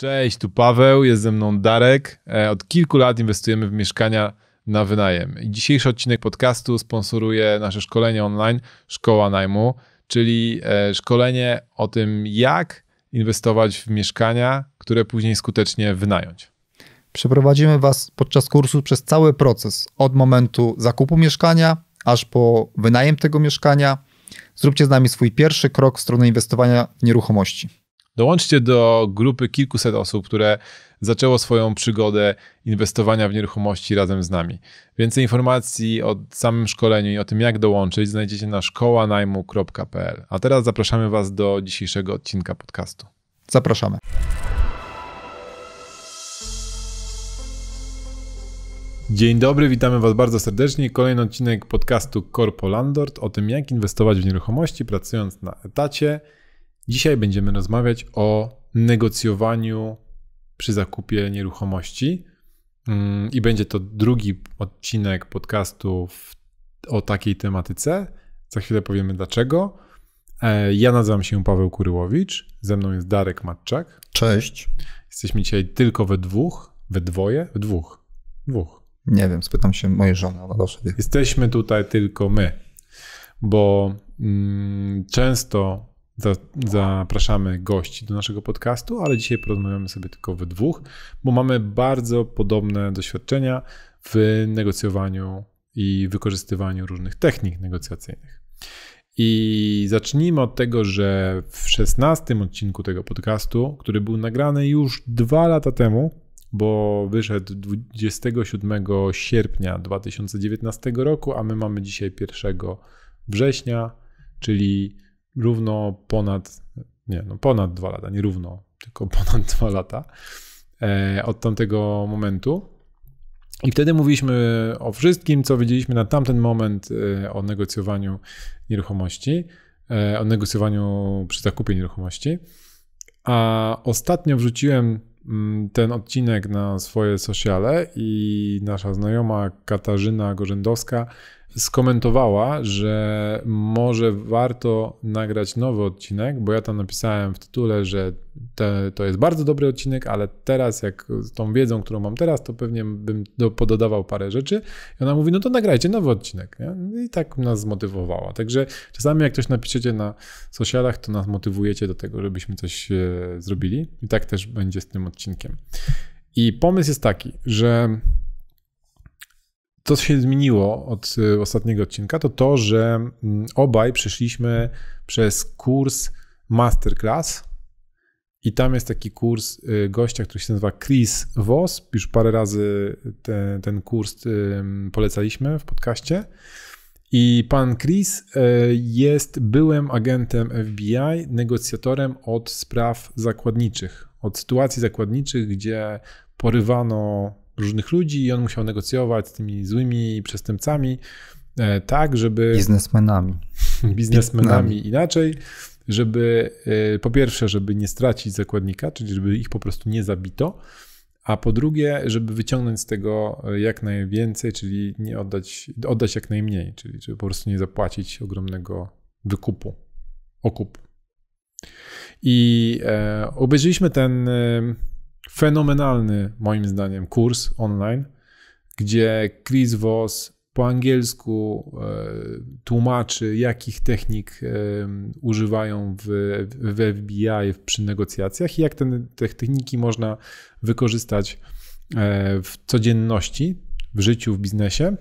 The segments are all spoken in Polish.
Cześć, tu Paweł, jest ze mną Darek. E, od kilku lat inwestujemy w mieszkania na wynajem. dzisiejszy odcinek podcastu sponsoruje nasze szkolenie online Szkoła Najmu, czyli e, szkolenie o tym, jak inwestować w mieszkania, które później skutecznie wynająć. Przeprowadzimy Was podczas kursu przez cały proces, od momentu zakupu mieszkania aż po wynajem tego mieszkania. Zróbcie z nami swój pierwszy krok w stronę inwestowania w nieruchomości. Dołączcie do grupy kilkuset osób, które zaczęło swoją przygodę inwestowania w nieruchomości razem z nami. Więcej informacji o samym szkoleniu i o tym, jak dołączyć, znajdziecie na szkołanajmu.pl. A teraz zapraszamy Was do dzisiejszego odcinka podcastu. Zapraszamy. Dzień dobry, witamy Was bardzo serdecznie. Kolejny odcinek podcastu Corpo Landort o tym, jak inwestować w nieruchomości pracując na etacie – Dzisiaj będziemy rozmawiać o negocjowaniu przy zakupie nieruchomości. Mm, I będzie to drugi odcinek podcastu o takiej tematyce. Za chwilę powiemy dlaczego. E, ja nazywam się Paweł Kuryłowicz, ze mną jest Darek Matczak. Cześć. Jesteśmy dzisiaj tylko we dwóch, we dwoje, we dwóch, dwóch. Nie wiem, spytam się mojej żony, ona zawsze wie. Jesteśmy tutaj tylko my, bo mm, często zapraszamy gości do naszego podcastu, ale dzisiaj porozmawiamy sobie tylko we dwóch, bo mamy bardzo podobne doświadczenia w negocjowaniu i wykorzystywaniu różnych technik negocjacyjnych. I zacznijmy od tego, że w szesnastym odcinku tego podcastu, który był nagrany już dwa lata temu, bo wyszedł 27 sierpnia 2019 roku, a my mamy dzisiaj 1 września, czyli równo ponad, nie no ponad dwa lata, nie równo, tylko ponad dwa lata e, od tamtego momentu. I wtedy mówiliśmy o wszystkim, co wiedzieliśmy na tamten moment e, o negocjowaniu nieruchomości, e, o negocjowaniu przy zakupie nieruchomości. A ostatnio wrzuciłem mm, ten odcinek na swoje sociale i nasza znajoma Katarzyna Gorzędowska skomentowała, że może warto nagrać nowy odcinek, bo ja tam napisałem w tytule, że te, to jest bardzo dobry odcinek, ale teraz, jak z tą wiedzą, którą mam teraz, to pewnie bym do, pododawał parę rzeczy. I ona mówi, no to nagrajcie nowy odcinek. Nie? I tak nas zmotywowała. Także czasami, jak coś napiszecie na socialach, to nas motywujecie do tego, żebyśmy coś e, zrobili. I tak też będzie z tym odcinkiem. I pomysł jest taki, że to, co się zmieniło od y, ostatniego odcinka, to to, że mm, obaj przeszliśmy przez kurs Masterclass i tam jest taki kurs y, gościa, który się nazywa Chris Voss. Już parę razy ten kurs y, polecaliśmy w podcaście. I pan Chris jest byłym agentem FBI, negocjatorem od spraw zakładniczych, od sytuacji zakładniczych, gdzie porywano różnych ludzi i on musiał negocjować z tymi złymi przestępcami, e, tak, żeby. Biznesmenami. Biznesmenami inaczej, żeby e, po pierwsze, żeby nie stracić zakładnika, czyli żeby ich po prostu nie zabito, a po drugie, żeby wyciągnąć z tego e, jak najwięcej, czyli nie oddać, oddać jak najmniej, czyli żeby po prostu nie zapłacić ogromnego wykupu, okupu. I obejrzeliśmy ten fenomenalny, moim zdaniem, kurs online, gdzie Chris Voss po angielsku e, tłumaczy, jakich technik e, używają w, w FBI przy negocjacjach i jak ten, te techniki można wykorzystać e, w codzienności, w życiu, w biznesie.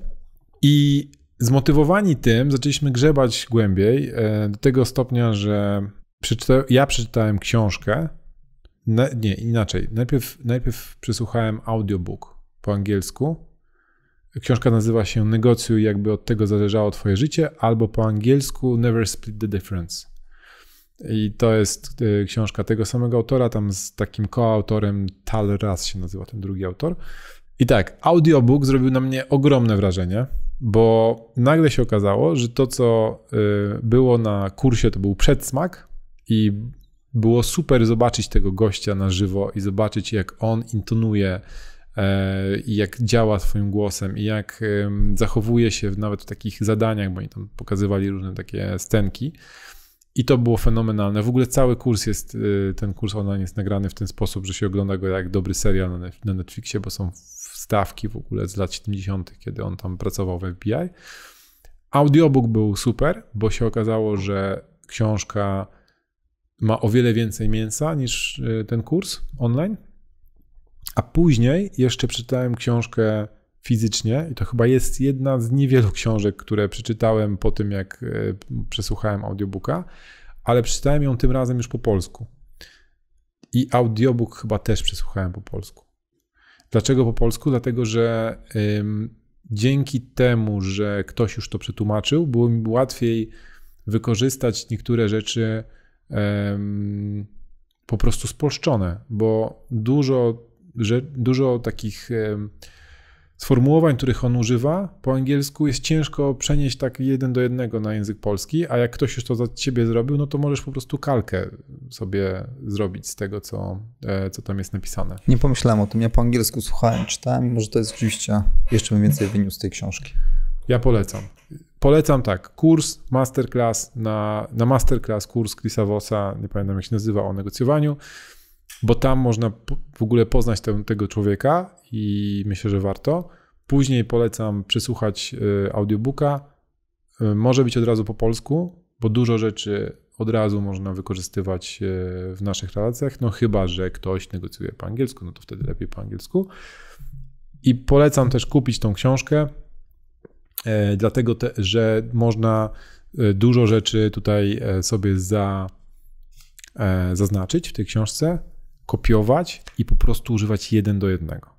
I zmotywowani tym zaczęliśmy grzebać głębiej do tego stopnia, że przeczyta ja przeczytałem książkę na, nie, inaczej. Najpierw, najpierw przysłuchałem audiobook po angielsku. Książka nazywa się Negocjuj, jakby od tego zależało Twoje życie, albo po angielsku Never Split the Difference. I to jest y, książka tego samego autora, tam z takim koautorem Tal Raz się nazywa ten drugi autor. I tak, audiobook zrobił na mnie ogromne wrażenie, bo nagle się okazało, że to, co y, było na kursie, to był przedsmak i było super zobaczyć tego gościa na żywo i zobaczyć, jak on intonuje e, i jak działa swoim głosem i jak zachowuje się nawet w takich zadaniach, bo oni tam pokazywali różne takie scenki. I to było fenomenalne. W ogóle cały kurs jest, e, ten kurs online jest nagrany w ten sposób, że się ogląda go jak dobry serial na Netflixie, bo są wstawki w ogóle z lat 70., kiedy on tam pracował w FBI. Audiobook był super, bo się okazało, że książka ma o wiele więcej mięsa niż e, ten kurs online. A później jeszcze przeczytałem książkę fizycznie i to chyba jest jedna z niewielu książek, które przeczytałem po tym, jak e, przesłuchałem audiobooka, ale przeczytałem ją tym razem już po polsku. I audiobook chyba też przesłuchałem po polsku. Dlaczego po polsku? Dlatego, że ym, dzięki temu, że ktoś już to przetłumaczył, było mi łatwiej wykorzystać niektóre rzeczy po prostu spolszczone, bo dużo, że, dużo takich sformułowań, których on używa po angielsku jest ciężko przenieść tak jeden do jednego na język polski, a jak ktoś już to za ciebie zrobił, no to możesz po prostu kalkę sobie zrobić z tego, co, e, co tam jest napisane. Nie pomyślałem o tym. Ja po angielsku słuchałem, czytałem i może to jest rzeczywiście, jeszcze bym więcej wyniósł z tej książki. Ja polecam polecam tak, kurs, masterclass na, na masterclass, kurs Chrisa Vossa, nie pamiętam jak się nazywa, o negocjowaniu, bo tam można w ogóle poznać ten, tego człowieka i myślę, że warto. Później polecam przesłuchać e, audiobooka. E, może być od razu po polsku, bo dużo rzeczy od razu można wykorzystywać e, w naszych relacjach, no chyba, że ktoś negocjuje po angielsku, no to wtedy lepiej po angielsku. I polecam też kupić tą książkę. E, dlatego, te, że można e, dużo rzeczy tutaj e, sobie za, zaznaczyć w tej książce, kopiować i po prostu używać jeden do jednego.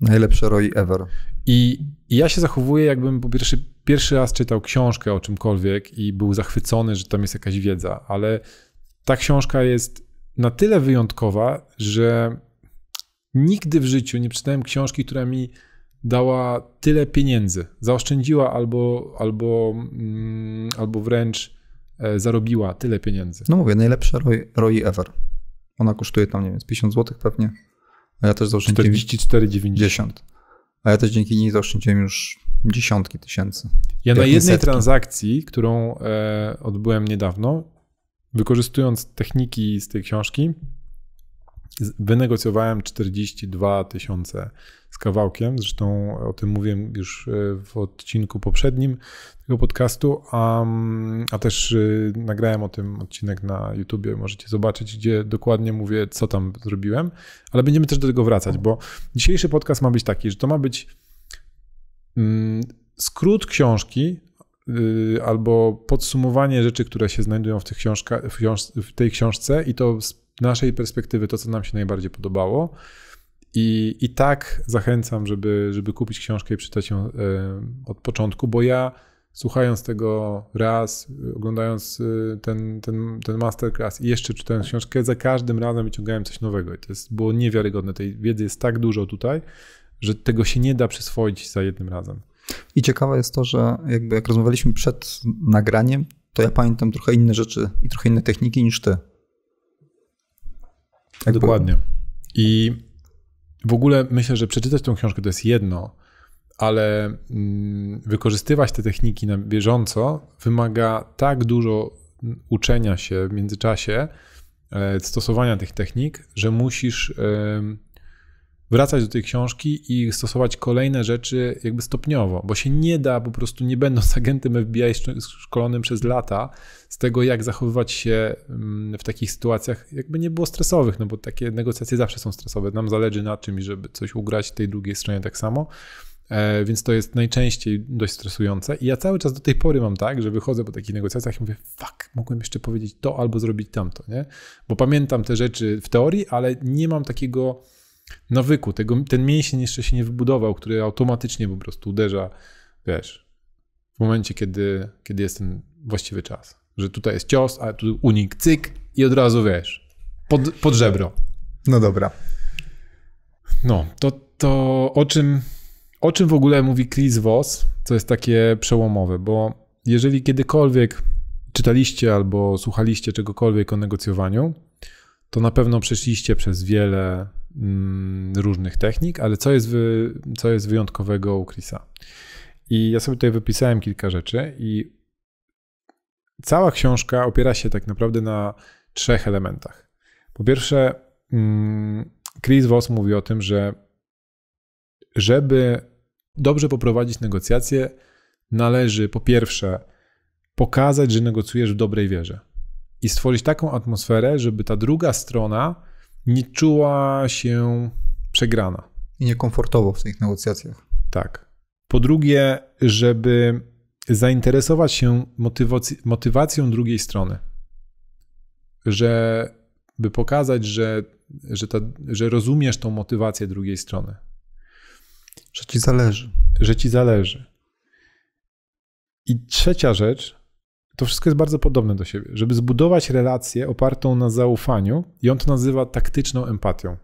Najlepsze ROI ever. I, I, ja się zachowuję, jakbym po pierwsze, pierwszy raz czytał książkę o czymkolwiek i był zachwycony, że tam jest jakaś wiedza, ale ta książka jest na tyle wyjątkowa, że nigdy w życiu nie czytałem książki, która mi dała tyle pieniędzy, zaoszczędziła albo, albo, mm, albo wręcz e, zarobiła tyle pieniędzy. No mówię, najlepsza ROI, ROI ever. Ona kosztuje tam, nie wiem, 50 zł pewnie. A ja też zaoszczędziłem... 44,90. A ja też dzięki niej zaoszczędziłem już dziesiątki tysięcy. Ja na jednej setki. transakcji, którą e, odbyłem niedawno, wykorzystując techniki z tej książki, Wynegocjowałem 42 tysiące z kawałkiem, zresztą o tym mówiłem już e, w odcinku poprzednim tego podcastu, a, a też e, nagrałem o tym odcinek na YouTubie, możecie zobaczyć, gdzie dokładnie mówię, co tam zrobiłem, ale będziemy też do tego wracać, bo dzisiejszy podcast ma być taki, że to ma być mm, skrót książki, y, albo podsumowanie rzeczy, które się znajdują w, tych książka, w, tej książce i to naszej perspektywy to, co nam się najbardziej podobało. I, i tak zachęcam, żeby, żeby kupić książkę i przeczytać ją e, od początku, bo ja słuchając tego raz, oglądając e, ten, ten, ten masterclass i jeszcze czytając książkę, za każdym razem wyciągałem coś nowego. I to jest, było niewiarygodne. Tej wiedzy jest tak dużo tutaj, że tego się nie da przyswoić za jednym razem. I ciekawe jest to, że jakby jak rozmawialiśmy przed nagraniem, to ja pamiętam trochę inne rzeczy i trochę inne techniki niż ty. Tak Dokładnie. I w ogóle myślę, że przeczytać tą książkę to jest jedno, ale mm, wykorzystywać te techniki na bieżąco wymaga tak dużo uczenia się w międzyczasie, e, stosowania tych technik, że musisz wracać do tej książki i stosować kolejne rzeczy jakby stopniowo, bo się nie da po prostu, nie będąc agentem FBI szkolonym przez lata, z tego jak zachowywać się mm, w takich sytuacjach, jakby nie było stresowych, no bo takie negocjacje zawsze są stresowe. Nam zależy na czymś, żeby coś ugrać tej drugiej stronie tak samo. E, więc to jest najczęściej dość stresujące. I ja cały czas do tej pory mam tak, że wychodzę po takich negocjacjach i mówię, fuck, mogłem jeszcze powiedzieć to albo zrobić tamto, nie? Bo pamiętam te rzeczy w teorii, ale nie mam takiego nawyku, tego, ten mięsień jeszcze się nie wybudował, który automatycznie po prostu uderza, wiesz, w momencie, kiedy, kiedy jest ten właściwy czas. Że tutaj jest cios, a tu unik, cyk i od razu, wiesz, pod, pod żebro. No dobra. No, to, to o, czym, o czym w ogóle mówi Chris Voss, co jest takie przełomowe, bo jeżeli kiedykolwiek czytaliście albo słuchaliście czegokolwiek o negocjowaniu, to na pewno przeszliście przez wiele Mm, różnych technik, ale co jest, co jest wyjątkowego u Chrisa? I ja sobie tutaj wypisałem kilka rzeczy i cała książka opiera się tak naprawdę na trzech elementach. Po pierwsze, mm, Chris Voss mówi o tym, że żeby dobrze poprowadzić negocjacje, należy po pierwsze pokazać, że negocjujesz w dobrej wierze i stworzyć taką atmosferę, żeby ta druga strona nie czuła się przegrana. I niekomfortowo w tych negocjacjach. Tak. Po drugie, żeby zainteresować się motywacją drugiej strony. Że by pokazać, że, że, ta, że rozumiesz tą motywację drugiej strony. Że ci zależy. Że ci zależy. I trzecia rzecz, to wszystko jest bardzo podobne do siebie. Żeby zbudować relację opartą na zaufaniu, i on to nazywa taktyczną empatią.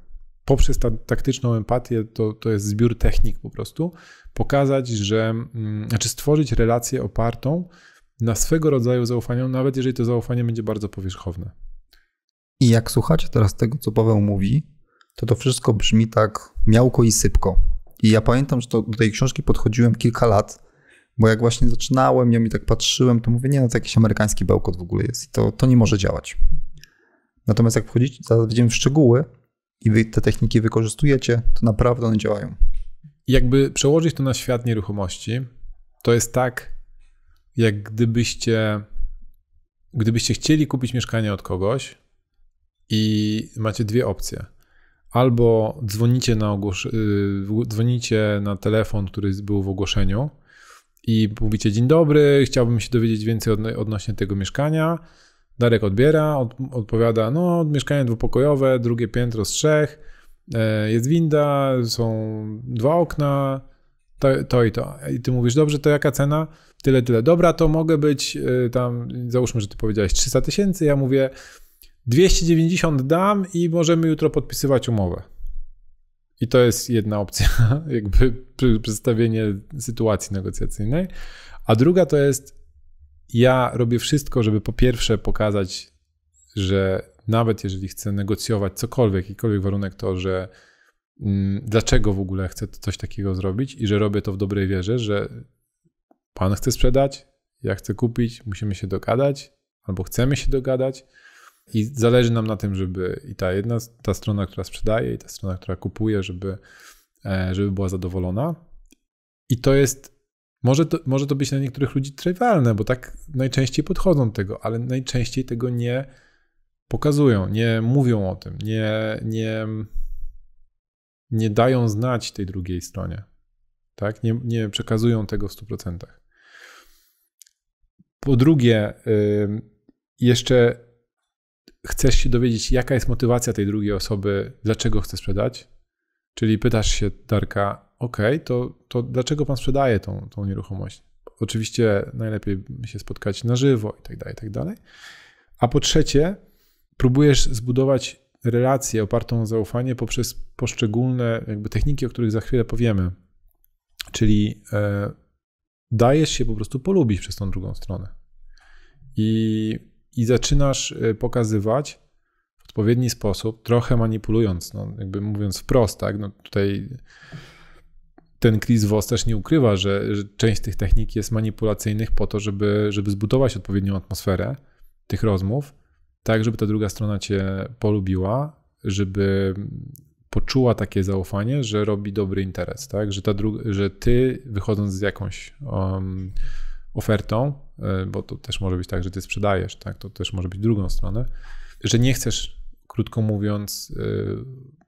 Poprzez ta, taktyczną empatię to, to jest zbiór technik po prostu, pokazać, że, mm, znaczy stworzyć relację opartą na swego rodzaju zaufaniu, nawet jeżeli to zaufanie będzie bardzo powierzchowne. I jak słuchacie teraz tego, co Paweł mówi, to to wszystko brzmi tak miałko i sypko. I ja pamiętam, że do tej książki podchodziłem kilka lat bo jak właśnie zaczynałem ja mi tak patrzyłem, to mówię, nie, no to jakiś amerykański bełkot w ogóle jest i to, to nie może działać. Natomiast jak wchodzicie, zaraz w szczegóły i wy te techniki wykorzystujecie, to naprawdę one działają. Jakby przełożyć to na świat nieruchomości, to jest tak, jak gdybyście, gdybyście chcieli kupić mieszkanie od kogoś i macie dwie opcje. Albo dzwonicie na, ogłosz- y, dzwonicie na telefon, który był w ogłoszeniu, i mówicie dzień dobry, chciałbym się dowiedzieć więcej odnośnie tego mieszkania. Darek odbiera, od odpowiada, no mieszkanie dwupokojowe, drugie piętro z trzech, e, jest winda, są dwa okna, to, to, i to. I ty mówisz, dobrze, to jaka cena? Tyle, tyle. Dobra, to mogę być y, tam, załóżmy, że ty powiedziałeś 300 tysięcy, ja mówię 290 dam i możemy jutro podpisywać umowę. I to jest jedna opcja, jakby przedstawienie sytuacji negocjacyjnej. A druga to jest, ja robię wszystko, żeby po pierwsze pokazać, że nawet jeżeli chcę negocjować cokolwiek, jakikolwiek warunek, to że mm, dlaczego w ogóle chcę coś takiego zrobić i że robię to w dobrej wierze, że pan chce sprzedać, ja chcę kupić, musimy się dogadać albo chcemy się dogadać i zależy nam na tym, żeby i ta jedna, ta strona, która sprzedaje, i ta strona, która kupuje, żeby, e, żeby była zadowolona. I to jest, może to, może to być dla niektórych ludzi trywialne, bo tak najczęściej podchodzą do tego, ale najczęściej tego nie pokazują, nie mówią o tym, nie, nie, nie dają znać tej drugiej stronie. Tak? Nie, nie przekazują tego w 100%. Po drugie, jeszcze chcesz się dowiedzieć, jaka jest motywacja tej drugiej osoby, dlaczego chce sprzedać. Czyli pytasz się Darka, ok, to, to dlaczego pan sprzedaje tą, tą nieruchomość? Oczywiście najlepiej się spotkać na żywo i tak dalej, i tak dalej. A po trzecie, próbujesz zbudować relację opartą na zaufanie poprzez poszczególne jakby techniki, o których za chwilę powiemy. Czyli e, dajesz się po prostu polubić przez tą drugą stronę. I i zaczynasz e, pokazywać w odpowiedni sposób, trochę manipulując, no, jakby mówiąc wprost, tak, no tutaj ten Chris Voss też nie ukrywa, że, że, część tych technik jest manipulacyjnych po to, żeby, żeby zbudować odpowiednią atmosferę tych rozmów, tak żeby ta druga strona cię polubiła, żeby poczuła takie zaufanie, że robi dobry interes, tak? że, ta dru- że ty wychodząc z jakąś um, ofertą, y, bo to też może być tak, że ty sprzedajesz, tak? to też może być drugą stronę, że nie chcesz, krótko mówiąc, y,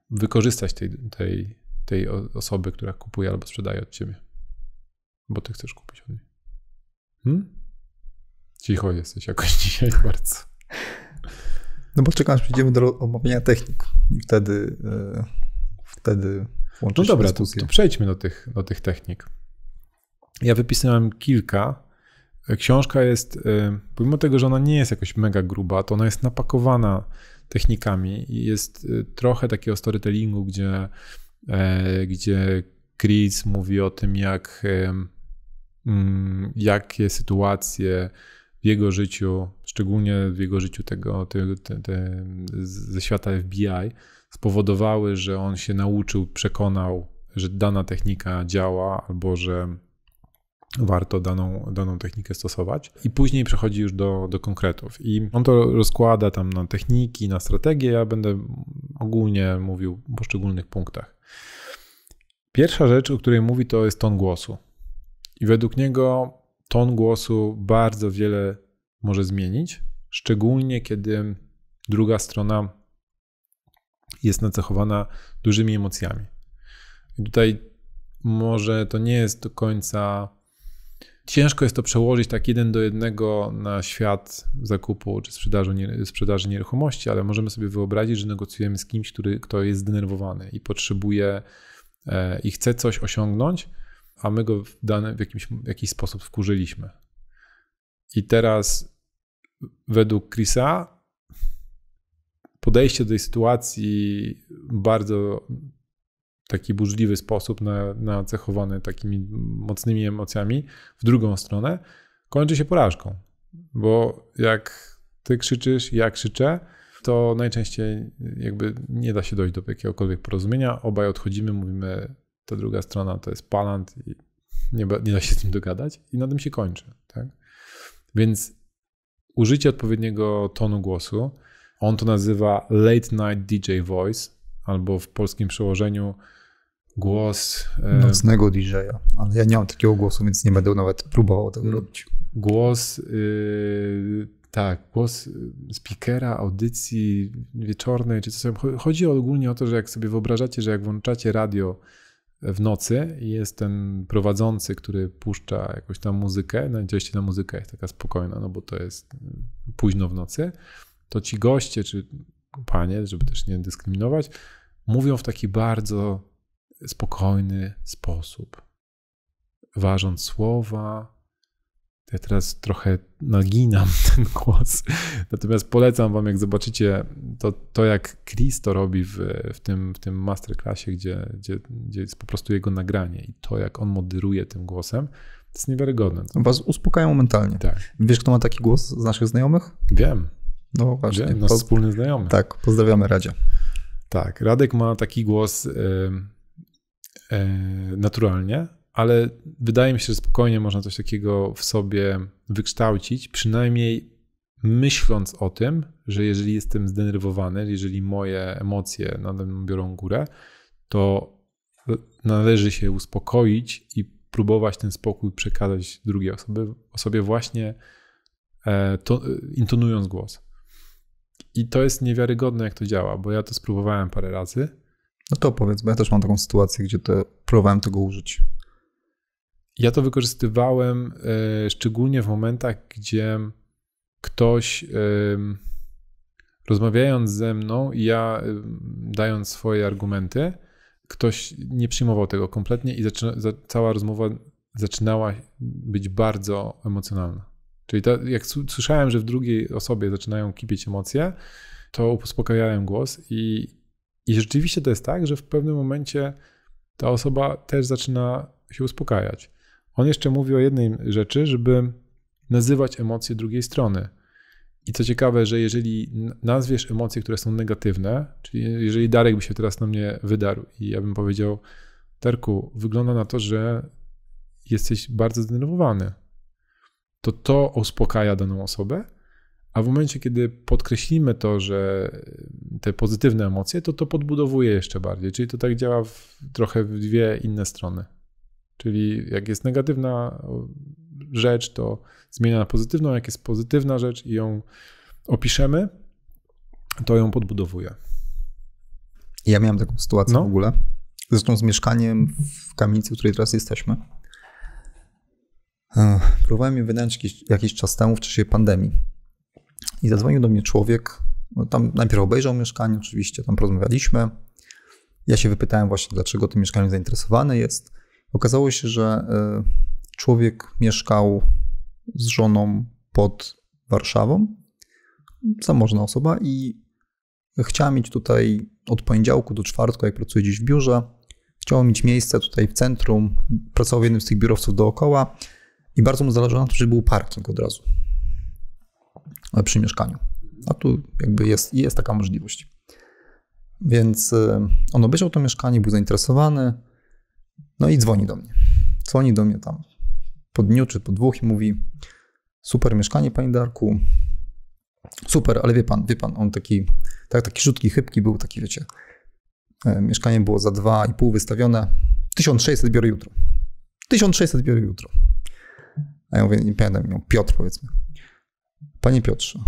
wykorzystać tej, tej, tej osoby, która kupuje albo sprzedaje od ciebie, bo ty chcesz kupić od niej. Hmm? Cicho jesteś jakoś dzisiaj bardzo. No bo czekam, aż przejdziemy do omawiania technik i wtedy, yy, wtedy włączyć No dobra, to, to, przejdźmy do tych, do tych technik. Ja wypisałem kilka, Książka jest, y, pomimo tego, że ona nie jest jakoś mega gruba, to ona jest napakowana technikami i jest y, trochę takiego storytellingu, gdzie, e, gdzie Chris mówi o tym, jak, y, mm, jakie sytuacje w jego życiu, szczególnie w jego życiu tego, tego te, te, ze świata FBI, spowodowały, że on się nauczył, przekonał, że dana technika działa albo że warto daną, daną technikę stosować. I później przechodzi już do, do konkretów. I on to rozkłada tam na techniki, na strategię. Ja będę ogólnie mówił o poszczególnych punktach. Pierwsza rzecz, o której mówi, to jest ton głosu. I według niego ton głosu bardzo wiele może zmienić, szczególnie kiedy druga strona jest nacechowana dużymi emocjami. I tutaj może to nie jest do końca Ciężko jest to przełożyć tak jeden do jednego na świat zakupu czy sprzedaży, sprzedaży nieruchomości, ale możemy sobie wyobrazić, że negocjujemy z kimś, który, kto jest zdenerwowany i potrzebuje e, i chce coś osiągnąć, a my go w, dany, w, jakimś, w jakiś sposób wkurzyliśmy. I teraz według Chrisa podejście do tej sytuacji bardzo taki burzliwy sposób, na, nacechowany takimi mocnymi emocjami, w drugą stronę, kończy się porażką. Bo jak ty krzyczysz, ja krzyczę, to najczęściej jakby nie da się dojść do jakiegokolwiek porozumienia. Obaj odchodzimy, mówimy, ta druga strona to jest palant i nie, nie da się z nim dogadać i na tym się kończy. Tak? Więc użycie odpowiedniego tonu głosu, on to nazywa late night DJ voice, albo w polskim przełożeniu głos. E, Nocnego DJ-a, ale ja nie mam takiego głosu, więc nie będę nawet próbował tego mm, robić. Głos, y, tak, głos speakera, audycji wieczornej, czy coś. Chodzi ogólnie o to, że jak sobie wyobrażacie, że jak włączacie radio w nocy i jest ten prowadzący, który puszcza jakąś tam muzykę, najczęściej ta muzyka jest taka spokojna, no bo to jest y, późno w nocy, to ci goście, czy panie, żeby też nie dyskryminować, mówią w taki bardzo spokojny sposób, ważąc słowa. Ja teraz trochę naginam ten głos. Natomiast polecam wam, jak zobaczycie to, to jak Chris to robi w, w, tym, w tym masterclassie, gdzie, gdzie, gdzie jest po prostu jego nagranie i to, jak on moderuje tym głosem, to jest niewiarygodne. Was uspokaja mentalnie. Tak. Wiesz, kto ma taki głos z naszych znajomych? Wiem. No właśnie. Wiem, nasz wspólny znajomy. Tak, pozdrawiamy Radzie. Tak, Radek ma taki głos... E, naturalnie, ale wydaje mi się, że spokojnie można coś takiego w sobie wykształcić, przynajmniej myśląc o tym, że jeżeli jestem zdenerwowany, jeżeli moje emocje nade mną biorą górę, to należy się uspokoić i próbować ten spokój przekazać drugiej osobie, osobie właśnie e, to, intonując głos. I to jest niewiarygodne, jak to działa, bo ja to spróbowałem parę razy no to opowiedz, bo ja też mam taką sytuację, gdzie to, próbowałem tego użyć. Ja to wykorzystywałem y, szczególnie w momentach, gdzie ktoś y, rozmawiając ze mną i ja y, dając swoje argumenty, ktoś nie przyjmował tego kompletnie i zaczyna, za, cała rozmowa zaczynała być bardzo emocjonalna. Czyli to, jak słyszałem, że w drugiej osobie zaczynają kipieć emocje, to uspokajałem głos i i rzeczywiście to jest tak, że w pewnym momencie ta osoba też zaczyna się uspokajać. On jeszcze mówi o jednej rzeczy, żeby nazywać emocje drugiej strony. I co ciekawe, że jeżeli nazwiesz emocje, które są negatywne, czyli jeżeli Darek by się teraz na mnie wydarł i ja bym powiedział, Terku, wygląda na to, że jesteś bardzo zdenerwowany, to to uspokaja daną osobę a w momencie, kiedy podkreślimy to, że te pozytywne emocje, to to podbudowuje jeszcze bardziej. Czyli to tak działa w, trochę w dwie inne strony. Czyli jak jest negatywna e, rzecz, to zmienia na pozytywną, jak jest pozytywna rzecz i ją opiszemy, to ją podbudowuje. Ja miałem taką sytuację no. w ogóle. Zresztą z mieszkaniem w kamienicy, w której teraz jesteśmy. E, próbowałem je wynająć jakiś, jakiś czas temu w czasie pandemii. I zadzwonił do mnie człowiek, no, tam najpierw obejrzał mieszkanie, oczywiście, tam porozmawialiśmy. Ja się wypytałem właśnie, dlaczego tym mieszkaniem zainteresowany jest. Okazało się, że y, człowiek mieszkał z żoną pod Warszawą, zamożna osoba i chciała mieć tutaj od poniedziałku do czwartku, jak pracuje gdzieś w biurze, chciała mieć miejsce tutaj w centrum, pracował w jednym z tych biurowców dookoła i bardzo mu zależało na tym, żeby był parking od razu. E, przy mieszkaniu. A tu jakby jest, jest taka możliwość. Więc e, on obejrzał to mieszkanie, był zainteresowany, no i dzwoni do mnie. Dzwoni do mnie tam po dniu czy po dwóch i mówi: Super mieszkanie, panie Darku. Super, ale wie pan, wie pan, on taki, tak, taki rzutki, chybki był, taki wiecie. E, mieszkanie było za 2,5 wystawione. 1600 biorę jutro. 1600 biorę jutro. A ja mówię, nie pamiętam, Piotr powiedzmy. Panie Piotrze,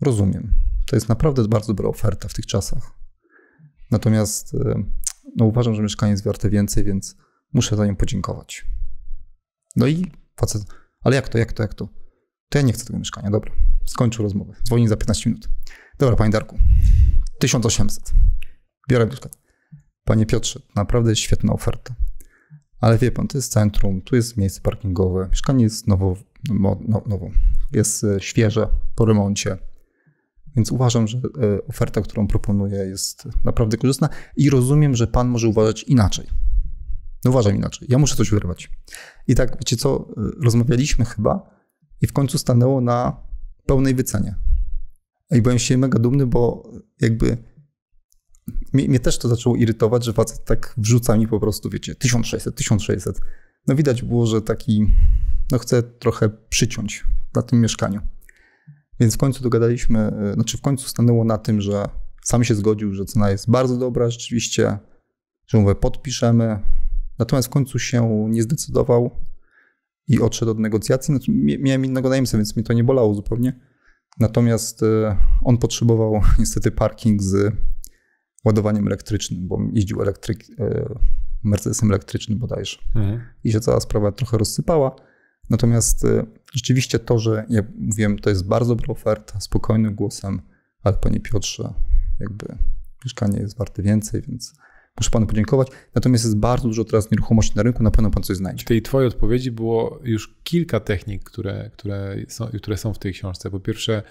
rozumiem. To jest naprawdę bardzo dobra oferta w tych czasach. Natomiast e, no, uważam, że mieszkanie jest warte więcej, więc muszę za nią podziękować. No i facet, ale jak to, jak to, jak to? To ja nie chcę tego mieszkania, dobra. Skończył rozmowę. Dzwoni za 15 minut. Dobra, panie Darku, 1800. Biorę mieszkanie. Panie Piotrze, naprawdę świetna oferta. Ale wie pan, to jest centrum, tu jest miejsce parkingowe, mieszkanie jest nowo no, nową. Jest e, świeże po remoncie. Więc uważam, że e, oferta, którą proponuję, jest naprawdę korzystna i rozumiem, że pan może uważać inaczej. No uważam inaczej. Ja muszę coś wyrwać. I tak, wiecie co, e, rozmawialiśmy chyba i w końcu stanęło na pełnej wycenie. I byłem się mega dumny, bo jakby mnie, mnie też to zaczęło irytować, że facet tak wrzuca mi po prostu, wiecie, 1600, 1600. No widać było, że taki no chcę trochę przyciąć na tym mieszkaniu. Więc w końcu dogadaliśmy, e, znaczy w końcu stanęło na tym, że sam się zgodził, że cena jest bardzo dobra rzeczywiście, że umowę podpiszemy. Natomiast w końcu się nie zdecydował i odszedł od negocjacji. Znaczy, miałem innego najemcę, więc mi to nie bolało zupełnie. Natomiast e, on potrzebował niestety parking z ładowaniem elektrycznym, bo jeździł elektryk, e, Mercedesem elektrycznym bodajże. Mhm. I się cała sprawa trochę rozsypała. Natomiast y, rzeczywiście to, że ja mówiłem, to jest bardzo dobra oferta, spokojnym głosem, ale panie Piotrze, jakby mieszkanie jest warte więcej, więc muszę panu podziękować. Natomiast jest bardzo dużo teraz nieruchomości na rynku, na pewno pan coś znajdzie. W tej twojej odpowiedzi było już kilka technik, które, które, są, które są w tej książce. Po pierwsze,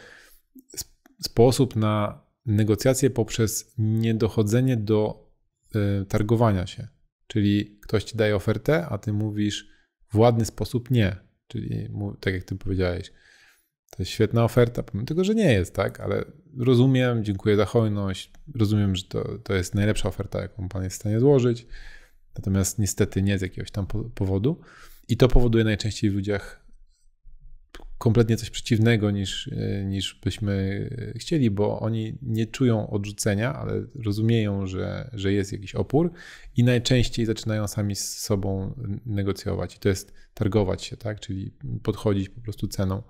sposób na negocjacje poprzez niedochodzenie do y, targowania się. Czyli ktoś ci daje ofertę, a ty mówisz, w ładny sposób nie. Czyli tak jak ty powiedziałeś, to jest świetna oferta, pomimo tego, że nie jest, tak? Ale rozumiem, dziękuję za hojność, rozumiem, że to, to jest najlepsza oferta, jaką pan jest w stanie złożyć, natomiast niestety nie z jakiegoś tam powodu. I to powoduje najczęściej w ludziach kompletnie coś przeciwnego niż, e, niż byśmy chcieli, bo oni nie czują odrzucenia, ale rozumieją, że, że jest jakiś opór i najczęściej zaczynają sami z sobą negocjować. I to jest targować się, tak? czyli podchodzić po prostu ceną.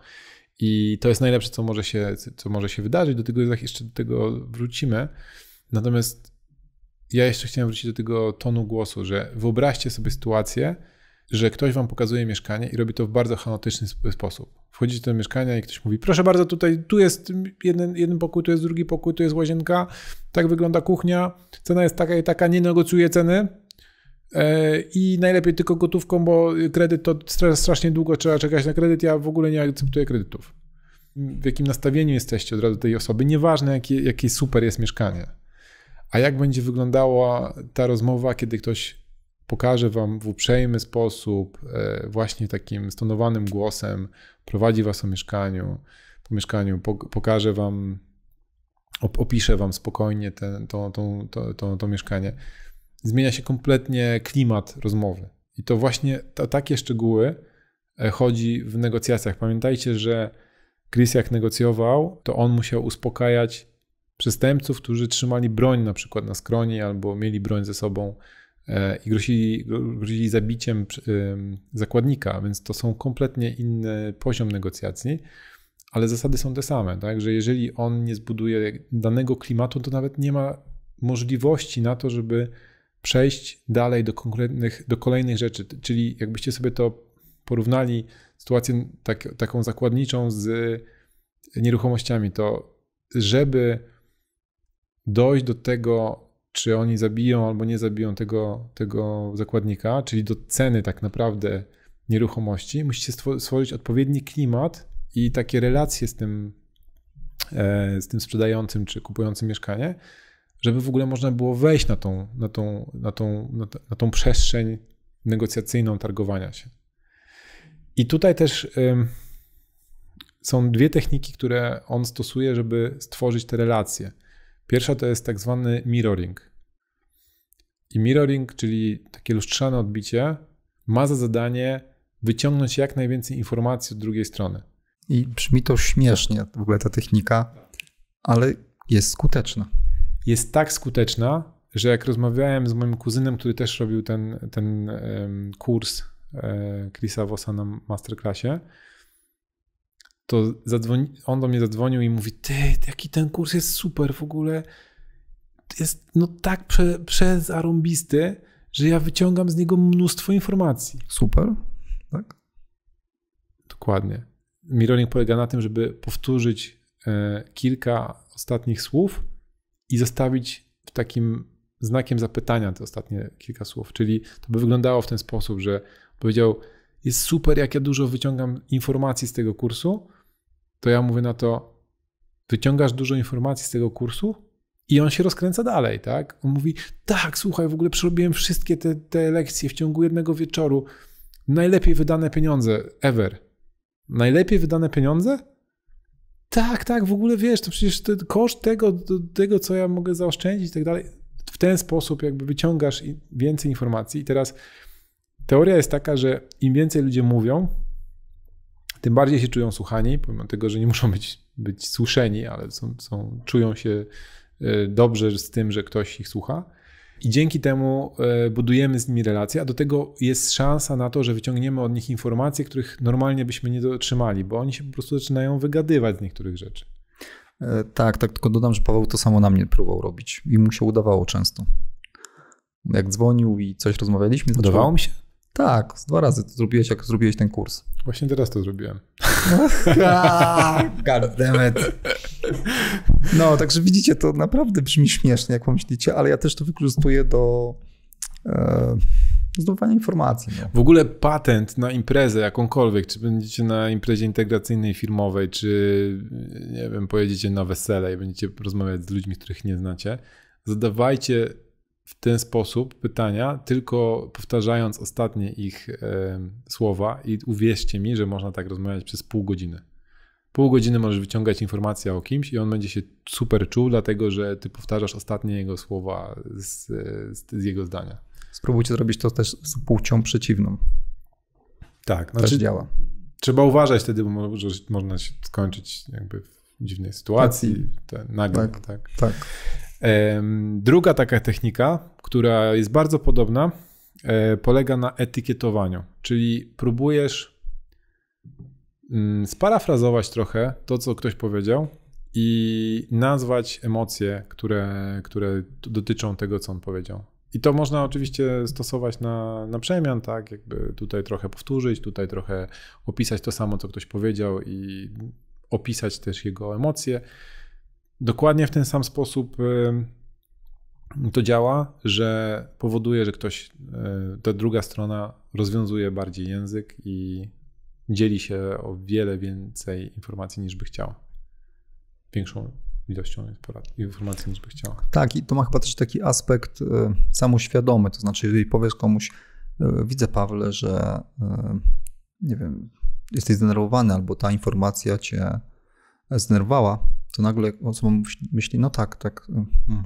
I to jest najlepsze, co może się, co może się wydarzyć. Do tego jeszcze do tego wrócimy. Natomiast ja jeszcze chciałem wrócić do tego tonu głosu, że wyobraźcie sobie sytuację, że ktoś wam pokazuje mieszkanie i robi to w bardzo chaotyczny sposób. Wchodzicie do mieszkania i ktoś mówi, proszę bardzo, tutaj tu jest jeden, jeden pokój, tu jest drugi pokój, tu jest łazienka, tak wygląda kuchnia, cena jest taka i taka, nie negocjuje ceny e, i najlepiej tylko gotówką, bo kredyt to strasznie długo trzeba czekać na kredyt, ja w ogóle nie akceptuję kredytów. W jakim nastawieniu jesteście od razu tej osoby, nieważne jakie, jakie super jest mieszkanie. A jak będzie wyglądała ta rozmowa, kiedy ktoś pokaże Wam w uprzejmy sposób, e, właśnie takim stonowanym głosem, prowadzi Was o mieszkaniu, po mieszkaniu, pokaże Wam, opisze Wam spokojnie ten, to, to, to, to, mieszkanie. Zmienia się kompletnie klimat rozmowy. I to właśnie ta, takie szczegóły e, chodzi w negocjacjach. Pamiętajcie, że Chris jak negocjował, to on musiał uspokajać przestępców, którzy trzymali broń na przykład na skronie albo mieli broń ze sobą E, i grozili, grozili zabiciem e, zakładnika, więc to są kompletnie inny poziom negocjacji, ale zasady są te same, tak? że jeżeli on nie zbuduje danego klimatu, to nawet nie ma możliwości na to, żeby przejść dalej do, konkretnych, do kolejnych rzeczy. Czyli jakbyście sobie to porównali, sytuację tak, taką zakładniczą z nieruchomościami, to żeby dojść do tego czy oni zabiją albo nie zabiją tego, tego zakładnika, czyli do ceny tak naprawdę nieruchomości, musicie stworzyć odpowiedni klimat i takie relacje z tym, e, z tym sprzedającym czy kupującym mieszkanie, żeby w ogóle można było wejść na tą, na tą, na tą, na, tą, na tą przestrzeń negocjacyjną targowania się. I tutaj też są dwie techniki, które on stosuje, żeby stworzyć te relacje – Pierwsza to jest tak zwany mirroring. I mirroring, czyli takie lustrzane odbicie, ma za zadanie wyciągnąć jak najwięcej informacji od drugiej strony. I brzmi to śmiesznie, w ogóle ta technika, ale jest skuteczna. Jest tak skuteczna, że jak rozmawiałem z moim kuzynem, który też robił ten, ten kurs e, Chrisa Vossa na masterclassie, to zadzwoni, on do mnie zadzwonił i mówi, ty, jaki ten kurs jest super w ogóle, jest no tak prze, że ja wyciągam z niego mnóstwo informacji. Super, tak? Dokładnie. Mirroring polega na tym, żeby powtórzyć e, kilka ostatnich słów i zostawić w takim znakiem zapytania te ostatnie kilka słów. Czyli to by wyglądało w ten sposób, że powiedział: Jest super, jak ja dużo wyciągam informacji z tego kursu, to ja mówię na to, wyciągasz dużo informacji z tego kursu i on się rozkręca dalej, tak? On mówi, tak, słuchaj, w ogóle przerobiłem wszystkie te, te lekcje w ciągu jednego wieczoru. Najlepiej wydane pieniądze ever. Najlepiej wydane pieniądze? Tak, tak, w ogóle wiesz, to przecież to koszt tego, tego, co ja mogę zaoszczędzić i tak dalej. W ten sposób jakby wyciągasz więcej informacji i teraz teoria jest taka, że im więcej ludzie mówią, tym bardziej się czują słuchani, pomimo tego, że nie muszą być, być słyszeni, ale są, są, czują się e, dobrze z tym, że ktoś ich słucha. I dzięki temu e, budujemy z nimi relacje, a do tego jest szansa na to, że wyciągniemy od nich informacje, których normalnie byśmy nie dotrzymali, bo oni się po prostu zaczynają wygadywać z niektórych rzeczy. E, tak, tak, tylko dodam, że Paweł to samo na mnie próbował robić i mu się udawało często. Jak dzwonił i coś rozmawialiśmy. Udawało zaczął... mi się? Tak, dwa razy to zrobiłeś, jak zrobiłeś ten kurs. Właśnie teraz to zrobiłem. God damn it. No, także widzicie, to naprawdę brzmi śmiesznie, jak pomyślicie, ale ja też to wykorzystuję do e, zdobywania informacji. No. W ogóle patent na imprezę jakąkolwiek, czy będziecie na imprezie integracyjnej firmowej, czy nie wiem, pojedziecie na wesele i będziecie rozmawiać z ludźmi, których nie znacie, zadawajcie w ten sposób pytania, tylko powtarzając ostatnie ich e, słowa i uwierzcie mi, że można tak rozmawiać przez pół godziny. Pół godziny możesz wyciągać informację o kimś i on będzie się super czuł, dlatego że ty powtarzasz ostatnie jego słowa z, z, z jego zdania. Spróbujcie zrobić to też z płcią przeciwną. Tak, znaczy, też działa. Trzeba uważać wtedy, bo może, można się skończyć jakby w dziwnej sytuacji, tak. nagle. Tak, tak. tak. Druga taka technika, która jest bardzo podobna, e, polega na etykietowaniu, czyli próbujesz mm, sparafrazować trochę to, co ktoś powiedział i nazwać emocje, które, które dotyczą tego, co on powiedział. I to można oczywiście stosować na, na przemian, tak? Jakby tutaj trochę powtórzyć, tutaj trochę opisać to samo, co ktoś powiedział i opisać też jego emocje. Dokładnie w ten sam sposób to działa, że powoduje, że ktoś, e, ta druga strona rozwiązuje bardziej język i dzieli się o wiele więcej informacji niż by chciał. Większą ilością informacji niż by chciał. Tak, i to ma chyba też taki aspekt e, samoświadomy, to znaczy, jeżeli powiesz komuś, e, widzę Pawle, że nie wiem, jesteś zdenerwowany albo ta informacja cię zdenerwowała, to nagle osoba myśli, no tak, tak,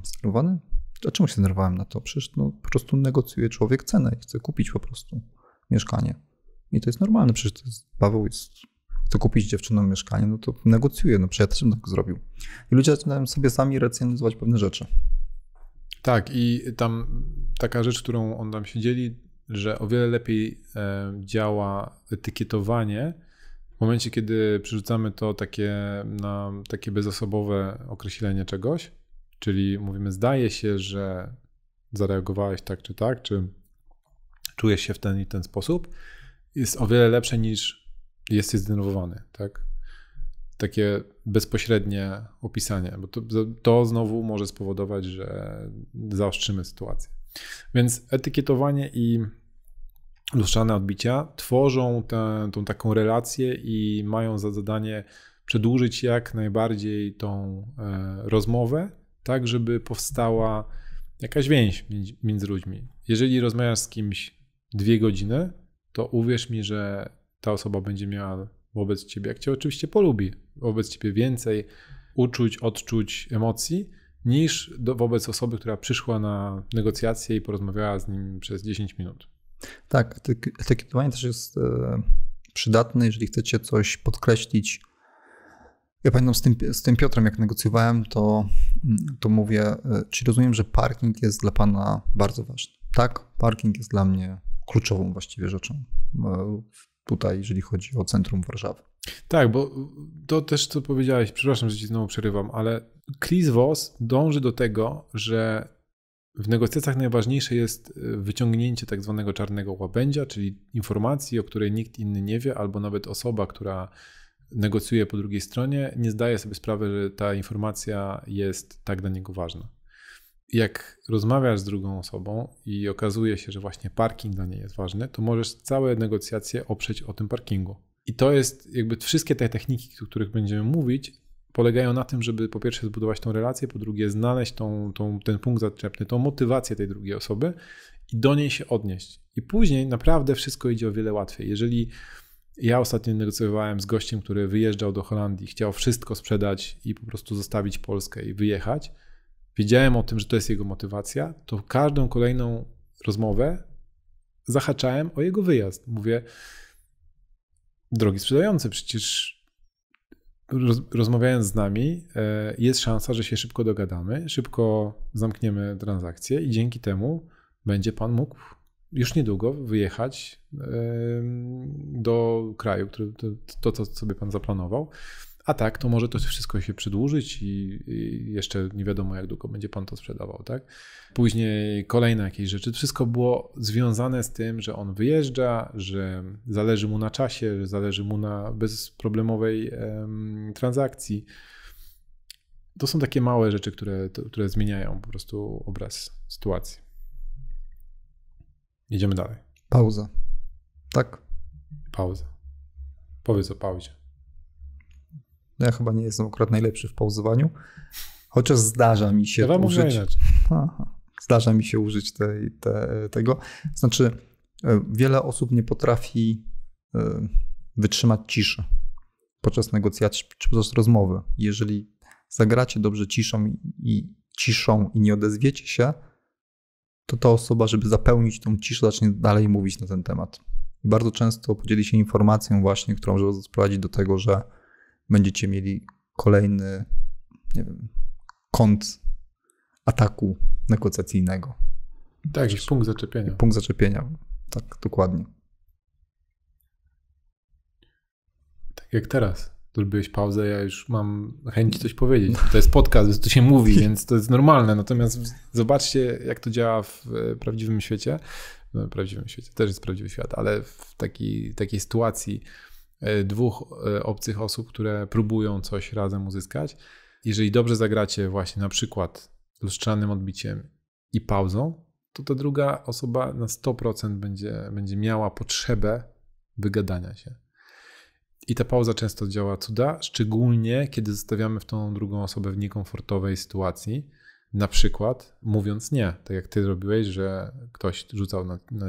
zdenerwowany? Mm, mm, A czemu się zdenerwowałem na to? Przecież no, po prostu negocjuje człowiek cenę i chce kupić po prostu mieszkanie. I to jest normalne, przecież to jest, Paweł jest, chce kupić dziewczynom mieszkanie, no to negocjuje, no przecież ja też bym tak zrobił. I ludzie zaczynają sobie sami racjonalizować pewne rzeczy. Tak, i tam taka rzecz, którą on tam się dzieli, że o wiele lepiej e, działa etykietowanie w momencie, kiedy przerzucamy to takie, na takie bezosobowe określenie czegoś, czyli mówimy, zdaje się, że zareagowałeś tak czy tak, czy czujesz się w ten i ten sposób, jest o wiele lepsze niż jesteś zdenerwowany, tak? Takie bezpośrednie opisanie, bo to, to znowu może spowodować, że zaostrzymy sytuację. Więc etykietowanie i lustrzane odbicia tworzą tę, tą taką relację i mają za zadanie przedłużyć jak najbardziej tą e, rozmowę, tak żeby powstała jakaś więź między ludźmi. Jeżeli rozmawiasz z kimś dwie godziny, to uwierz mi, że ta osoba będzie miała wobec ciebie, jak cię oczywiście polubi, wobec ciebie więcej uczuć, odczuć, emocji, niż do, wobec osoby, która przyszła na negocjacje i porozmawiała z nim przez 10 minut. Tak, etykietowanie też jest e, przydatne, jeżeli chcecie coś podkreślić. Ja pamiętam z tym, z tym Piotrem, jak negocjowałem, to, mm, to mówię, e, czy rozumiem, że parking jest dla Pana bardzo ważny? Tak, parking jest dla mnie kluczową właściwie rzeczą e, tutaj, jeżeli chodzi o centrum Warszawy. Tak, bo to też, co powiedziałeś, przepraszam, że ci znowu przerywam, ale Chris Voss dąży do tego, że w negocjacjach najważniejsze jest e, wyciągnięcie tak zwanego czarnego łabędzia, czyli informacji, o której nikt inny nie wie, albo nawet osoba, która negocjuje po drugiej stronie, nie zdaje sobie sprawy, że ta informacja jest tak dla niego ważna. Jak rozmawiasz z drugą osobą i okazuje się, że właśnie parking dla niej jest ważny, to możesz całe negocjacje oprzeć o tym parkingu. I to jest jakby wszystkie te techniki, o których będziemy mówić, polegają na tym, żeby po pierwsze zbudować tą relację, po drugie znaleźć tą, tą, ten punkt zaczepny, tą motywację tej drugiej osoby i do niej się odnieść. I później naprawdę wszystko idzie o wiele łatwiej. Jeżeli ja ostatnio negocjowałem z gościem, który wyjeżdżał do Holandii, chciał wszystko sprzedać i po prostu zostawić Polskę i wyjechać. Wiedziałem o tym, że to jest jego motywacja, to każdą kolejną rozmowę zahaczałem o jego wyjazd. Mówię, drogi sprzedający, przecież roz, rozmawiając z nami, e, jest szansa, że się szybko dogadamy, szybko zamkniemy transakcję i dzięki temu będzie Pan mógł już niedługo wyjechać do kraju, który, to, to, co sobie Pan zaplanował. A tak, to może to wszystko się przedłużyć i, i jeszcze nie wiadomo, jak długo będzie pan to sprzedawał, tak? Później kolejne jakieś rzeczy. Wszystko było związane z tym, że on wyjeżdża, że zależy mu na czasie, że zależy mu na bezproblemowej em, transakcji. To są takie małe rzeczy, które, to, które zmieniają po prostu obraz sytuacji. Jedziemy dalej. Pauza. Tak? Pauza. Powiedz o pauzie. No ja chyba nie jestem akurat najlepszy w pauzowaniu, chociaż zdarza mi się ja użyć. Aha, zdarza mi się użyć tej, te, tego. Znaczy, e, wiele osób nie potrafi e, wytrzymać ciszy podczas negocjacji czy podczas rozmowy. Jeżeli zagracie dobrze ciszą i, i ciszą i nie odezwiecie się, to ta osoba, żeby zapełnić tą ciszę, zacznie dalej mówić na ten temat. I bardzo często podzieli się informacją właśnie, którą może sprowadzić do tego, że będziecie mieli kolejny, nie wiem, kąt ataku negocjacyjnego. Tak, jakiś punkt zaczepienia. Punkt zaczepienia, tak, dokładnie. Tak jak teraz. Zrobiłeś pauzę, ja już mam chęć coś powiedzieć. To jest podcast, to się mówi, więc to jest normalne. Natomiast zobaczcie, jak to działa w e, prawdziwym świecie. w e, prawdziwym świecie też jest prawdziwy świat, ale w taki, takiej sytuacji E, dwóch e, obcych osób, które próbują coś razem uzyskać. Jeżeli dobrze zagracie właśnie na przykład lustrzanym odbiciem i pauzą, to ta druga osoba na 100% będzie, będzie miała potrzebę wygadania się. I ta pauza często działa cuda, szczególnie kiedy zostawiamy w tą drugą osobę w niekomfortowej sytuacji, na przykład mówiąc nie, tak jak ty robiłeś, że ktoś rzucał na, na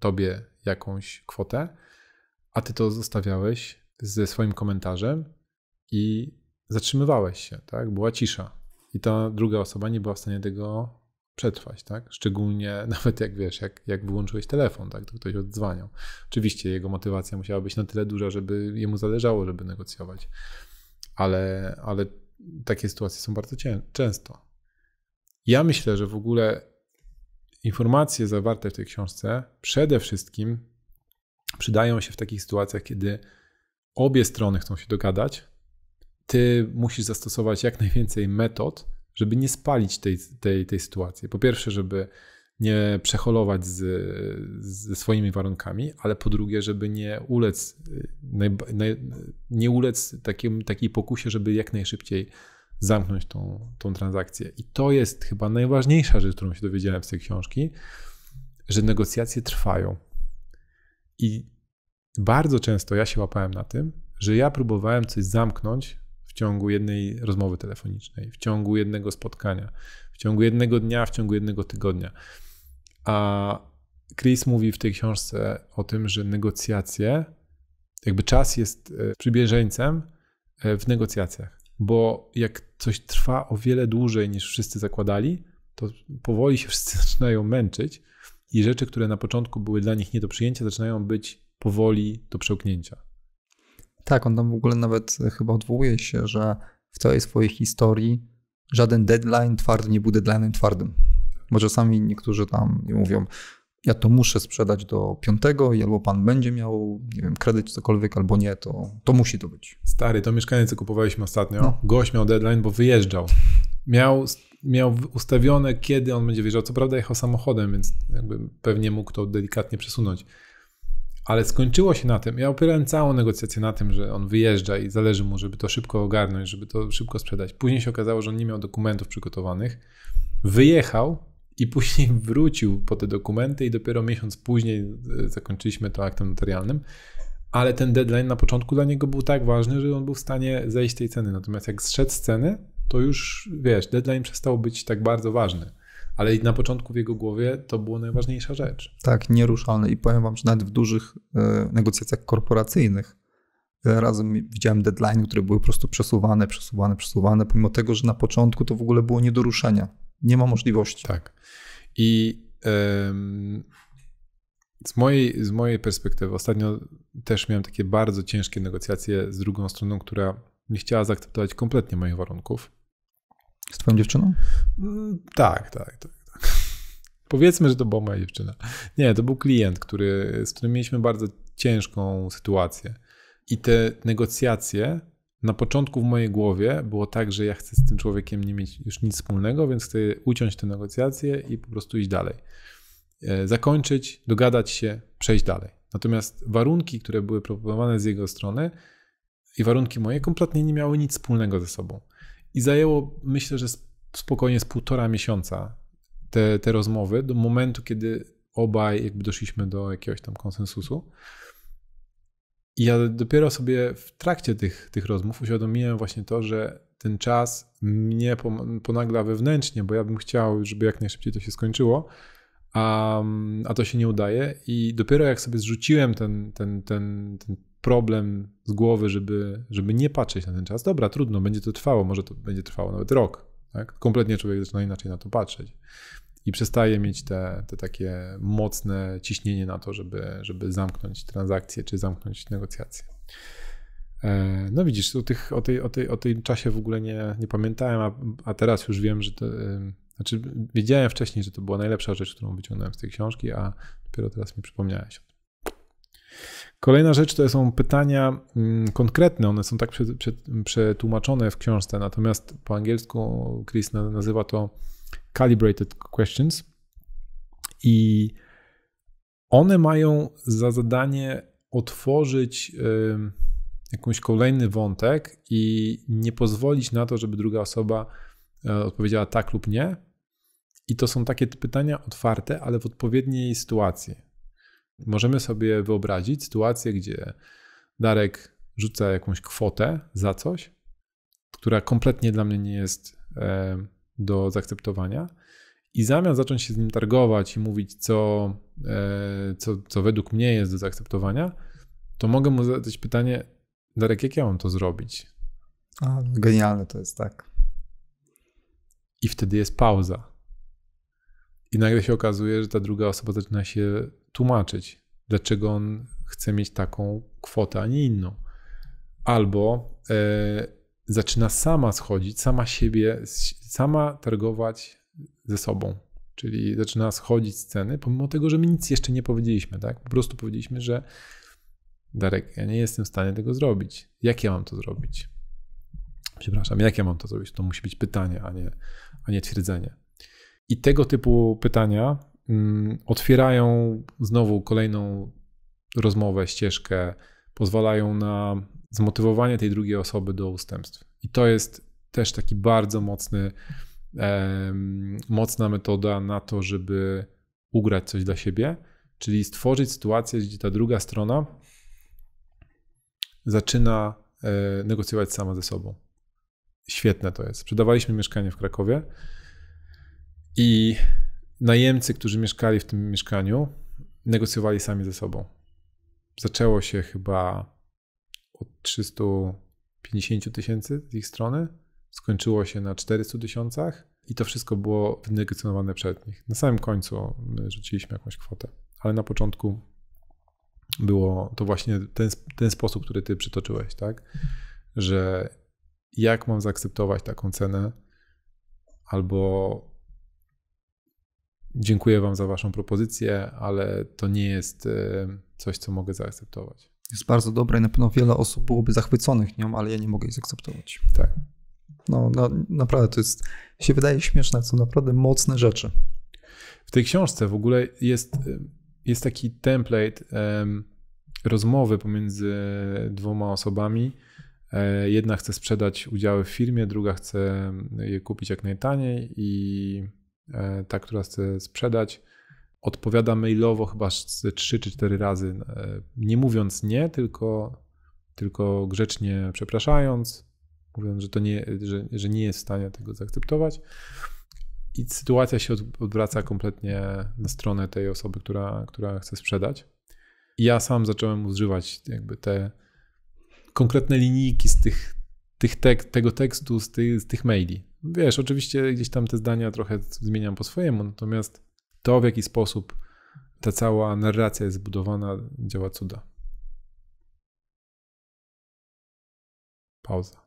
tobie jakąś kwotę, a ty to zostawiałeś ze swoim komentarzem i zatrzymywałeś się, tak? Była cisza. I ta druga osoba nie była w stanie tego przetrwać, tak? Szczególnie nawet jak wiesz, jak, jak wyłączyłeś telefon, tak? To ktoś odzwaniał. Oczywiście jego motywacja musiała być na tyle duża, żeby jemu zależało, żeby negocjować. Ale, ale takie sytuacje są bardzo cię- często. Ja myślę, że w ogóle informacje zawarte w tej książce przede wszystkim przydają się w takich sytuacjach, kiedy obie strony chcą się dogadać. Ty musisz zastosować jak najwięcej metod, żeby nie spalić tej, tej, tej sytuacji. Po pierwsze, żeby nie przeholować z, ze swoimi warunkami, ale po drugie, żeby nie ulec, y, naj, naj, nie ulec takim, takiej pokusie, żeby jak najszybciej zamknąć tą, tą transakcję. I to jest chyba najważniejsza rzecz, którą się dowiedziałem z tej książki, że negocjacje trwają. I bardzo często ja się łapałem na tym, że ja próbowałem coś zamknąć w ciągu jednej rozmowy telefonicznej, w ciągu jednego spotkania, w ciągu jednego dnia, w ciągu jednego tygodnia. A Chris mówi w tej książce o tym, że negocjacje, jakby czas jest e, przybieżeńcem e, w negocjacjach, bo jak coś trwa o wiele dłużej niż wszyscy zakładali, to powoli się wszyscy zaczynają męczyć i rzeczy, które na początku były dla nich nie do przyjęcia, zaczynają być powoli do przełknięcia. Tak, on tam w ogóle nawet e, chyba odwołuje się, że w całej swojej historii żaden deadline twardy nie był deadline'em twardym. Bo czasami niektórzy tam mówią, ja to muszę sprzedać do piątego i albo pan będzie miał, nie wiem, kredyt cokolwiek, albo nie, to, to musi to być. Stary, to mieszkanie, co kupowaliśmy ostatnio, no. gość miał deadline, bo wyjeżdżał. Miał miał ustawione, kiedy on będzie wjeżdżał. Co prawda jechał samochodem, więc pewnie mógł to delikatnie przesunąć. Ale skończyło się na tym. Ja opierałem całą negocjację na tym, że on wyjeżdża i zależy mu, żeby to szybko ogarnąć, żeby to szybko sprzedać. Później się okazało, że on nie miał dokumentów przygotowanych. Wyjechał i później wrócił po te dokumenty i dopiero miesiąc później e, zakończyliśmy to aktem notarialnym. Ale ten deadline na początku dla niego był tak ważny, że on był w stanie zejść z tej ceny. Natomiast jak zszedł z ceny, to już wiesz, deadline przestał być tak bardzo ważny. Ale na początku w jego głowie to była najważniejsza rzecz. Tak, nieruszalne. I powiem wam, że nawet w dużych e, negocjacjach korporacyjnych e, razem widziałem deadline, które były po prostu przesuwane, przesuwane, przesuwane, pomimo tego, że na początku to w ogóle było nie do ruszenia. Nie ma możliwości. Tak. I ym, z, mojej, z mojej perspektywy, ostatnio też miałem takie bardzo ciężkie negocjacje z drugą stroną, która nie chciała zaakceptować kompletnie moich warunków. Z twoją dziewczyną? Mm, tak, tak, tak. tak. Powiedzmy, że to była moja dziewczyna. Nie, to był klient, który, z którym mieliśmy bardzo ciężką sytuację. I te negocjacje na początku w mojej głowie było tak, że ja chcę z tym człowiekiem nie mieć już nic wspólnego, więc chcę uciąć te negocjacje i po prostu iść dalej. E, zakończyć, dogadać się, przejść dalej. Natomiast warunki, które były proponowane z jego strony i warunki moje kompletnie nie miały nic wspólnego ze sobą. I zajęło, myślę, że spokojnie z półtora miesiąca te, te rozmowy, do momentu, kiedy obaj jakby doszliśmy do jakiegoś tam konsensusu. I ja dopiero sobie w trakcie tych, tych rozmów uświadomiłem właśnie to, że ten czas mnie ponagla wewnętrznie, bo ja bym chciał, żeby jak najszybciej to się skończyło, a, a to się nie udaje. I dopiero jak sobie zrzuciłem ten, ten, ten, ten problem z głowy, żeby, żeby nie patrzeć na ten czas. Dobra, trudno, będzie to trwało, może to będzie trwało nawet rok. Tak? Kompletnie człowiek zaczyna inaczej na to patrzeć i przestaje mieć te, te takie mocne ciśnienie na to, żeby, żeby zamknąć transakcję czy zamknąć negocjacje. E, no widzisz, o, tych, o, tej, o, tej, o tej czasie w ogóle nie, nie pamiętałem, a, a teraz już wiem, że to, znaczy wiedziałem wcześniej, że to była najlepsza rzecz, którą wyciągnąłem z tej książki, a dopiero teraz mi przypomniałeś Kolejna rzecz to są pytania mm, konkretne, one są tak przetłumaczone w książce, natomiast po angielsku Chris nazywa to calibrated questions i one mają za zadanie otworzyć jakąś kolejny wątek i nie pozwolić na to, żeby druga osoba e, odpowiedziała tak lub nie. I to są takie pytania otwarte, ale w odpowiedniej sytuacji możemy sobie wyobrazić sytuację, gdzie Darek rzuca jakąś kwotę za coś, która kompletnie dla mnie nie jest e, do zaakceptowania. I zamiast zacząć się z nim targować i mówić, co, e, co, co według mnie jest do zaakceptowania, to mogę mu zadać pytanie, Darek, jak ja mam to zrobić? A, genialne to jest, tak. I wtedy jest pauza. I nagle się okazuje, że ta druga osoba zaczyna się tłumaczyć, dlaczego on chce mieć taką kwotę, a nie inną. Albo e, zaczyna sama schodzić, sama siebie, sama targować ze sobą. Czyli zaczyna schodzić z ceny, pomimo tego, że my nic jeszcze nie powiedzieliśmy, tak? Po prostu powiedzieliśmy, że Darek, ja nie jestem w stanie tego zrobić. Jak ja mam to zrobić? Przepraszam, jak ja mam to zrobić? To musi być pytanie, a nie, a nie twierdzenie. I tego typu pytania Mm, otwierają znowu kolejną rozmowę, ścieżkę, pozwalają na zmotywowanie tej drugiej osoby do ustępstw. I to jest też taki bardzo mocny, mocna metoda na to, żeby ugrać coś dla siebie, czyli stworzyć sytuację, gdzie ta druga strona zaczyna e, negocjować sama ze sobą. Świetne to jest. Sprzedawaliśmy mieszkanie w Krakowie i najemcy, którzy mieszkali w tym mieszkaniu, negocjowali sami ze sobą. Zaczęło się chyba od 350 tysięcy z ich strony, skończyło się na 400 tysiącach i to wszystko było wynegocjowane przed nich. Na samym końcu rzuciliśmy jakąś kwotę, ale na początku było to właśnie ten, ten sposób, który ty przytoczyłeś, tak? Że jak mam zaakceptować taką cenę, albo dziękuję Wam za Waszą propozycję, ale to nie jest e, coś, co mogę zaakceptować. Jest bardzo dobra i na pewno wiele osób byłoby zachwyconych nią, ale ja nie mogę jej zaakceptować. Tak. No, no naprawdę to jest, się wydaje śmieszne, to są naprawdę mocne rzeczy. W tej książce w ogóle jest, e, jest taki template um, rozmowy pomiędzy dwoma osobami. E, jedna chce sprzedać udziały w firmie, druga chce je kupić jak najtaniej i E, ta, która chce sprzedać, odpowiada mailowo chyba 3 czy 4 razy, e, nie mówiąc nie, tylko, tylko grzecznie przepraszając, mówiąc, że, to nie, że, że nie jest w stanie tego zaakceptować. I sytuacja się odwraca kompletnie na stronę tej osoby, która, która chce sprzedać. I ja sam zacząłem używać jakby te konkretne linijki z tych, tych tek, tego tekstu, z tych, z tych maili. Wiesz, oczywiście gdzieś tam te zdania trochę zmieniam po swojemu, natomiast to, w jaki sposób ta cała narracja jest zbudowana, działa cuda. Pauza.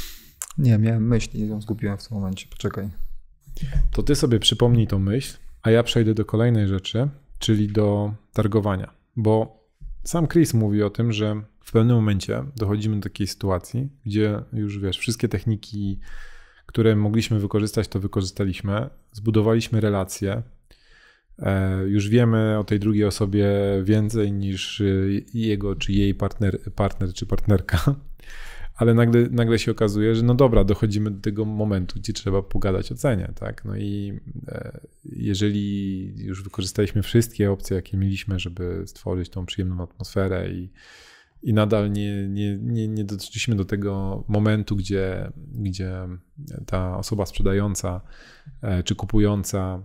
Nie, miałem myśl i ją zgubiłem w tym momencie. Poczekaj. To ty sobie przypomnij tą myśl, a ja przejdę do kolejnej rzeczy, czyli do targowania. Bo sam Chris mówi o tym, że w pewnym momencie dochodzimy do takiej sytuacji, gdzie już wiesz, wszystkie techniki które mogliśmy wykorzystać, to wykorzystaliśmy. Zbudowaliśmy relacje. E, już wiemy o tej drugiej osobie więcej niż e, jego czy jej partner, partner czy partnerka, ale nagle, nagle się okazuje, że no dobra, dochodzimy do tego momentu, gdzie trzeba pogadać o cenie. Tak? No i e, jeżeli już wykorzystaliśmy wszystkie opcje, jakie mieliśmy, żeby stworzyć tą przyjemną atmosferę i i nadal nie, nie, nie, nie dotarliśmy do tego momentu, gdzie, gdzie ta osoba sprzedająca e, czy kupująca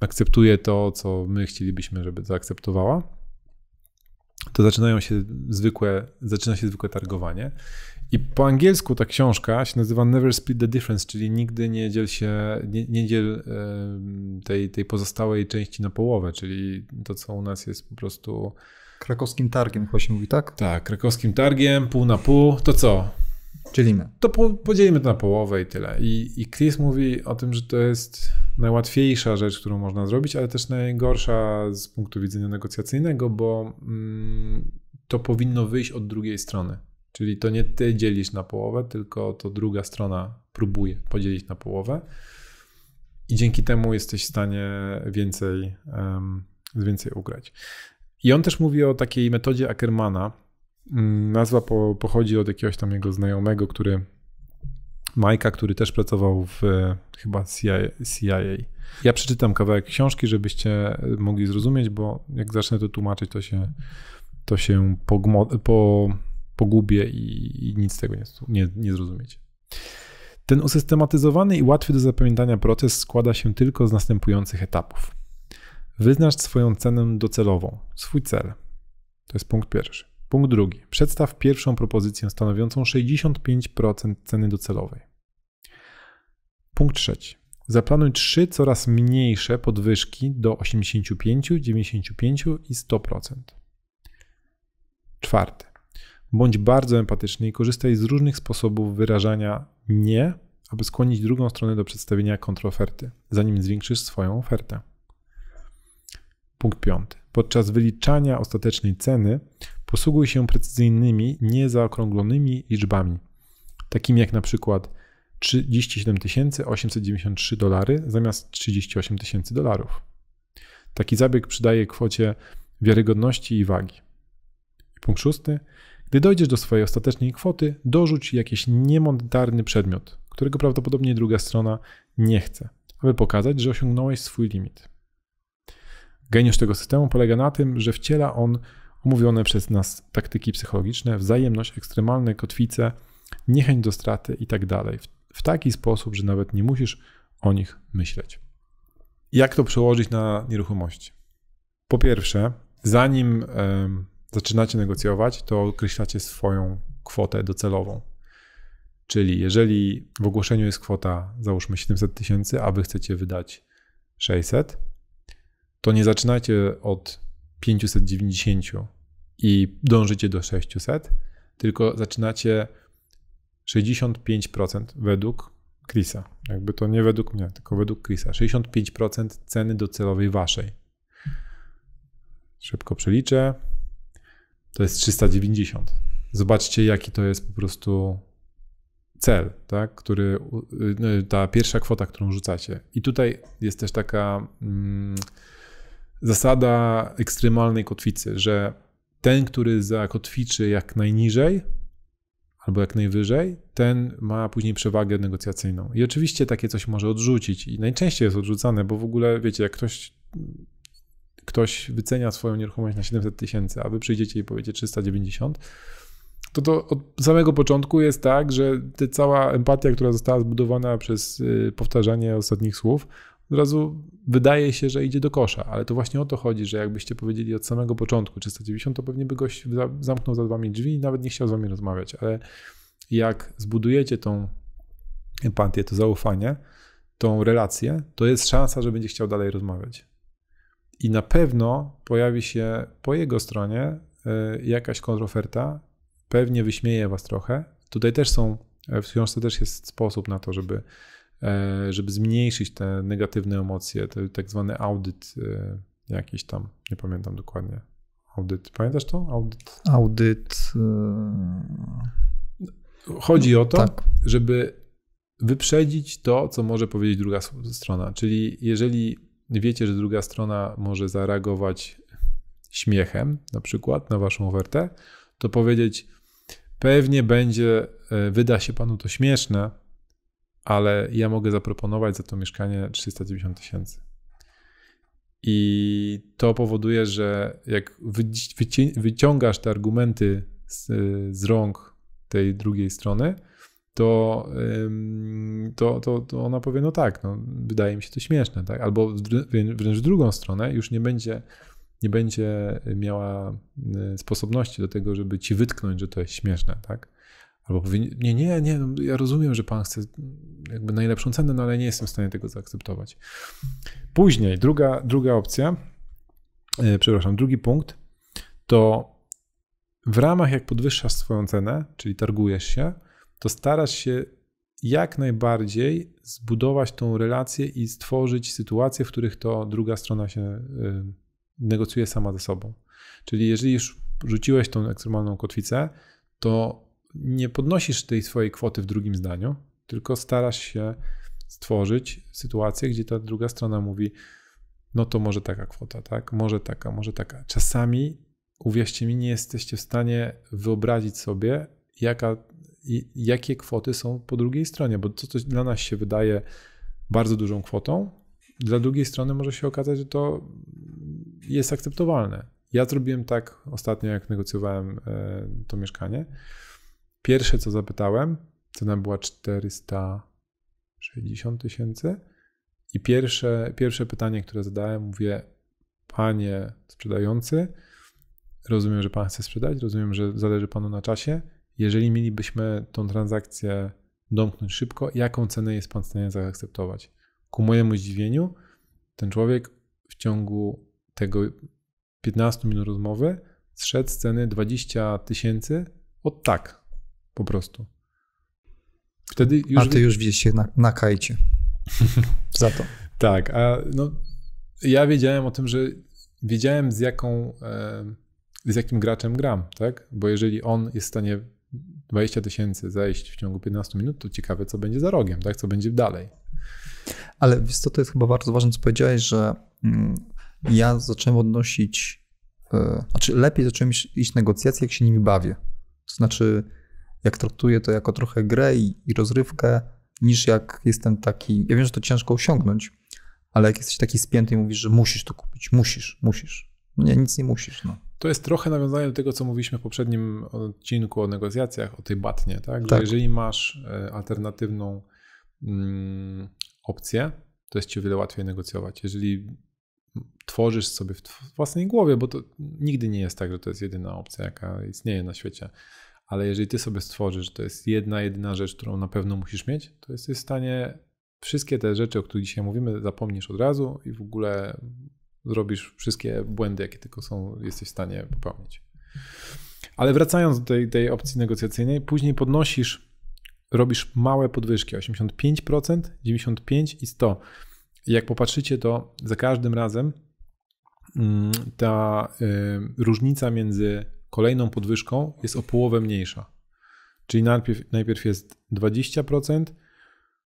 akceptuje to, co my chcielibyśmy, żeby zaakceptowała, to zaczynają się zwykłe, zaczyna się zwykłe targowanie. I po angielsku ta książka się nazywa Never Split the Difference, czyli nigdy nie dziel się, nie, nie dziel tej, tej pozostałej części na połowę, czyli to, co u nas jest po prostu krakowskim targiem, chyba się mówi, tak? Tak, krakowskim targiem, pół na pół, to co? Dzielimy. To po, podzielimy to na połowę i tyle. I, I Chris mówi o tym, że to jest najłatwiejsza rzecz, którą można zrobić, ale też najgorsza z punktu widzenia negocjacyjnego, bo mm, to powinno wyjść od drugiej strony. Czyli to nie ty dzielisz na połowę, tylko to druga strona próbuje podzielić na połowę. I dzięki temu jesteś w stanie więcej, um, więcej ugrać. I on też mówi o takiej metodzie Ackermana. Mm, nazwa po, pochodzi od jakiegoś tam jego znajomego, który Majka, który też pracował w e, chyba CIA, CIA. Ja przeczytam kawałek książki, żebyście mogli zrozumieć, bo jak zacznę to tłumaczyć, to się, to się pogmo, po, pogubię i, i, nic z tego nie, nie, nie zrozumiecie. Ten usystematyzowany i łatwy do zapamiętania proces składa się tylko z następujących etapów. Wyznacz swoją cenę docelową, swój cel. To jest punkt pierwszy. Punkt drugi. Przedstaw pierwszą propozycję stanowiącą 65% ceny docelowej. Punkt trzeci. Zaplanuj trzy coraz mniejsze podwyżki do 85, 95 i 100%. Czwarty. Bądź bardzo empatyczny i korzystaj z różnych sposobów wyrażania nie, aby skłonić drugą stronę do przedstawienia kontroferty, zanim zwiększysz swoją ofertę. Punkt piąty. Podczas wyliczania ostatecznej ceny posługuj się precyzyjnymi, niezaokrąglonymi liczbami, takimi jak na przykład 37 893 dolary zamiast 38 tysięcy dolarów. Taki zabieg przydaje kwocie wiarygodności i wagi. Punkt szósty. Gdy dojdziesz do swojej ostatecznej kwoty, dorzuć jakiś niemonetarny przedmiot, którego prawdopodobnie druga strona nie chce, aby pokazać, że osiągnąłeś swój limit. Geniusz tego systemu polega na tym, że wciela on omówione przez nas taktyki psychologiczne, wzajemność, ekstremalne kotwice, niechęć do straty itd. Tak w taki sposób, że nawet nie musisz o nich myśleć. Jak to przełożyć na nieruchomości? Po pierwsze, zanim zaczynacie negocjować, to określacie swoją kwotę docelową. Czyli jeżeli w ogłoszeniu jest kwota, załóżmy 700 tysięcy, a wy chcecie wydać 600, to nie zaczynajcie od 590 i dążycie do 600, tylko zaczynacie 65% według Chrisa. Jakby to nie według mnie, tylko według Chrisa. 65% ceny docelowej waszej. Szybko przeliczę. To jest 390. Zobaczcie, jaki to jest po prostu cel, tak, który y, y, ta pierwsza kwota, którą rzucacie. I tutaj jest też taka. Mm, zasada ekstremalnej kotwicy, że ten, który zakotwiczy jak najniżej albo jak najwyżej, ten ma później przewagę negocjacyjną. I oczywiście takie coś może odrzucić i najczęściej jest odrzucane, bo w ogóle wiecie, jak ktoś ktoś wycenia swoją nieruchomość na 700 tysięcy, a wy przyjdziecie i powiecie 390, to to od samego początku jest tak, że ta cała empatia, która została zbudowana przez y, powtarzanie ostatnich słów, od razu wydaje się, że idzie do kosza, ale to właśnie o to chodzi, że jakbyście powiedzieli od samego początku 390, to pewnie by gość zamknął za wami drzwi i nawet nie chciał z wami rozmawiać, ale jak zbudujecie tą empatię, to zaufanie, tą relację, to jest szansa, że będzie chciał dalej rozmawiać. I na pewno pojawi się po jego stronie e, jakaś kontroferta, pewnie wyśmieje was trochę. Tutaj też są, e, w związku też jest sposób na to, żeby E, żeby zmniejszyć te negatywne emocje, to tak zwany audyt e, jakiś tam, nie pamiętam dokładnie. Audyt, pamiętasz to? Audyt. Audyt. E, Chodzi o to, tak. żeby wyprzedzić to, co może powiedzieć druga strona. Czyli jeżeli wiecie, że druga strona może zareagować śmiechem, na przykład na waszą ofertę, to powiedzieć, pewnie będzie, wyda się panu to śmieszne, ale ja mogę zaproponować za to mieszkanie 390 tysięcy. I to powoduje, że jak wyciągasz te argumenty z, z rąk tej drugiej strony, to, to, to, to, ona powie, no tak, no, wydaje mi się to śmieszne, tak? albo wręcz w drugą stronę już nie będzie, nie będzie miała y, sposobności do tego, żeby ci wytknąć, że to jest śmieszne. Tak? Albo nie, nie, nie, no, ja rozumiem, że pan chce jakby najlepszą cenę, no ale nie jestem w stanie tego zaakceptować. Później, druga, druga opcja, yy, przepraszam, drugi punkt, to w ramach jak podwyższasz swoją cenę, czyli targujesz się, to starasz się jak najbardziej zbudować tą relację i stworzyć sytuacje, w których to druga strona się e, negocjuje sama ze sobą. Czyli jeżeli już rzuciłeś tą ekstremalną kotwicę, to nie podnosisz tej swojej kwoty w drugim zdaniu, tylko starasz się stworzyć sytuację, gdzie ta druga strona mówi, no to może taka kwota, tak? Może taka, może taka. Czasami, uwierzcie mi, nie jesteście w stanie wyobrazić sobie, jaka, jakie kwoty są po drugiej stronie, bo to, co dla nas się wydaje bardzo dużą kwotą, dla drugiej strony może się okazać, że to jest akceptowalne. Ja zrobiłem tak ostatnio, jak negocjowałem e, to mieszkanie. Pierwsze, co zapytałem, cena była 460 tysięcy. I pierwsze, pierwsze pytanie, które zadałem, mówię, panie sprzedający, rozumiem, że pan chce sprzedać, rozumiem, że zależy panu na czasie. Jeżeli mielibyśmy tą transakcję domknąć szybko, jaką cenę jest pan w stanie zaakceptować? Ku mojemu zdziwieniu, ten człowiek w ciągu tego 15 minut rozmowy zszedł z ceny 20 tysięcy od tak, po prostu. Wtedy już... A ty już widzisz się na, na kajcie za to. Tak, a no, ja wiedziałem o tym, że wiedziałem z jaką, e, z jakim graczem gram, tak? Bo jeżeli on jest w stanie 20 tysięcy zejść w ciągu 15 minut, to ciekawe, co będzie za rogiem, tak? Co będzie dalej. Ale wiesz co, to jest chyba bardzo ważne, co powiedziałeś, że mm, ja zacząłem odnosić, e, znaczy lepiej zacząłem iść negocjacje, jak się nimi bawię. To znaczy jak traktuję to jako trochę grę i, i rozrywkę, niż jak jestem taki. Ja wiem, że to ciężko osiągnąć, ale jak jesteś taki spięty i mówisz, że musisz to kupić, musisz, musisz. No nie, nic nie musisz. No. To jest trochę nawiązanie do tego, co mówiliśmy w poprzednim odcinku o negocjacjach, o tej batnie, tak? tak. jeżeli masz e, alternatywną mm, opcję, to jest ci o wiele łatwiej negocjować. Jeżeli tworzysz sobie w własnej głowie, bo to nigdy nie jest tak, że to jest jedyna opcja, jaka istnieje na świecie ale jeżeli ty sobie stworzysz, że to jest jedna, jedyna rzecz, którą na pewno musisz mieć, to jesteś w stanie wszystkie te rzeczy, o których dzisiaj mówimy, zapomnisz od razu i w ogóle zrobisz wszystkie błędy, jakie tylko są, jesteś w stanie popełnić. Ale wracając do tej, tej opcji negocjacyjnej, później podnosisz, robisz małe podwyżki 85%, 95% i 100%. jak popatrzycie, to za każdym razem mm, ta y, różnica między kolejną podwyżką jest o połowę mniejsza. Czyli najpierw, najpierw jest 20%,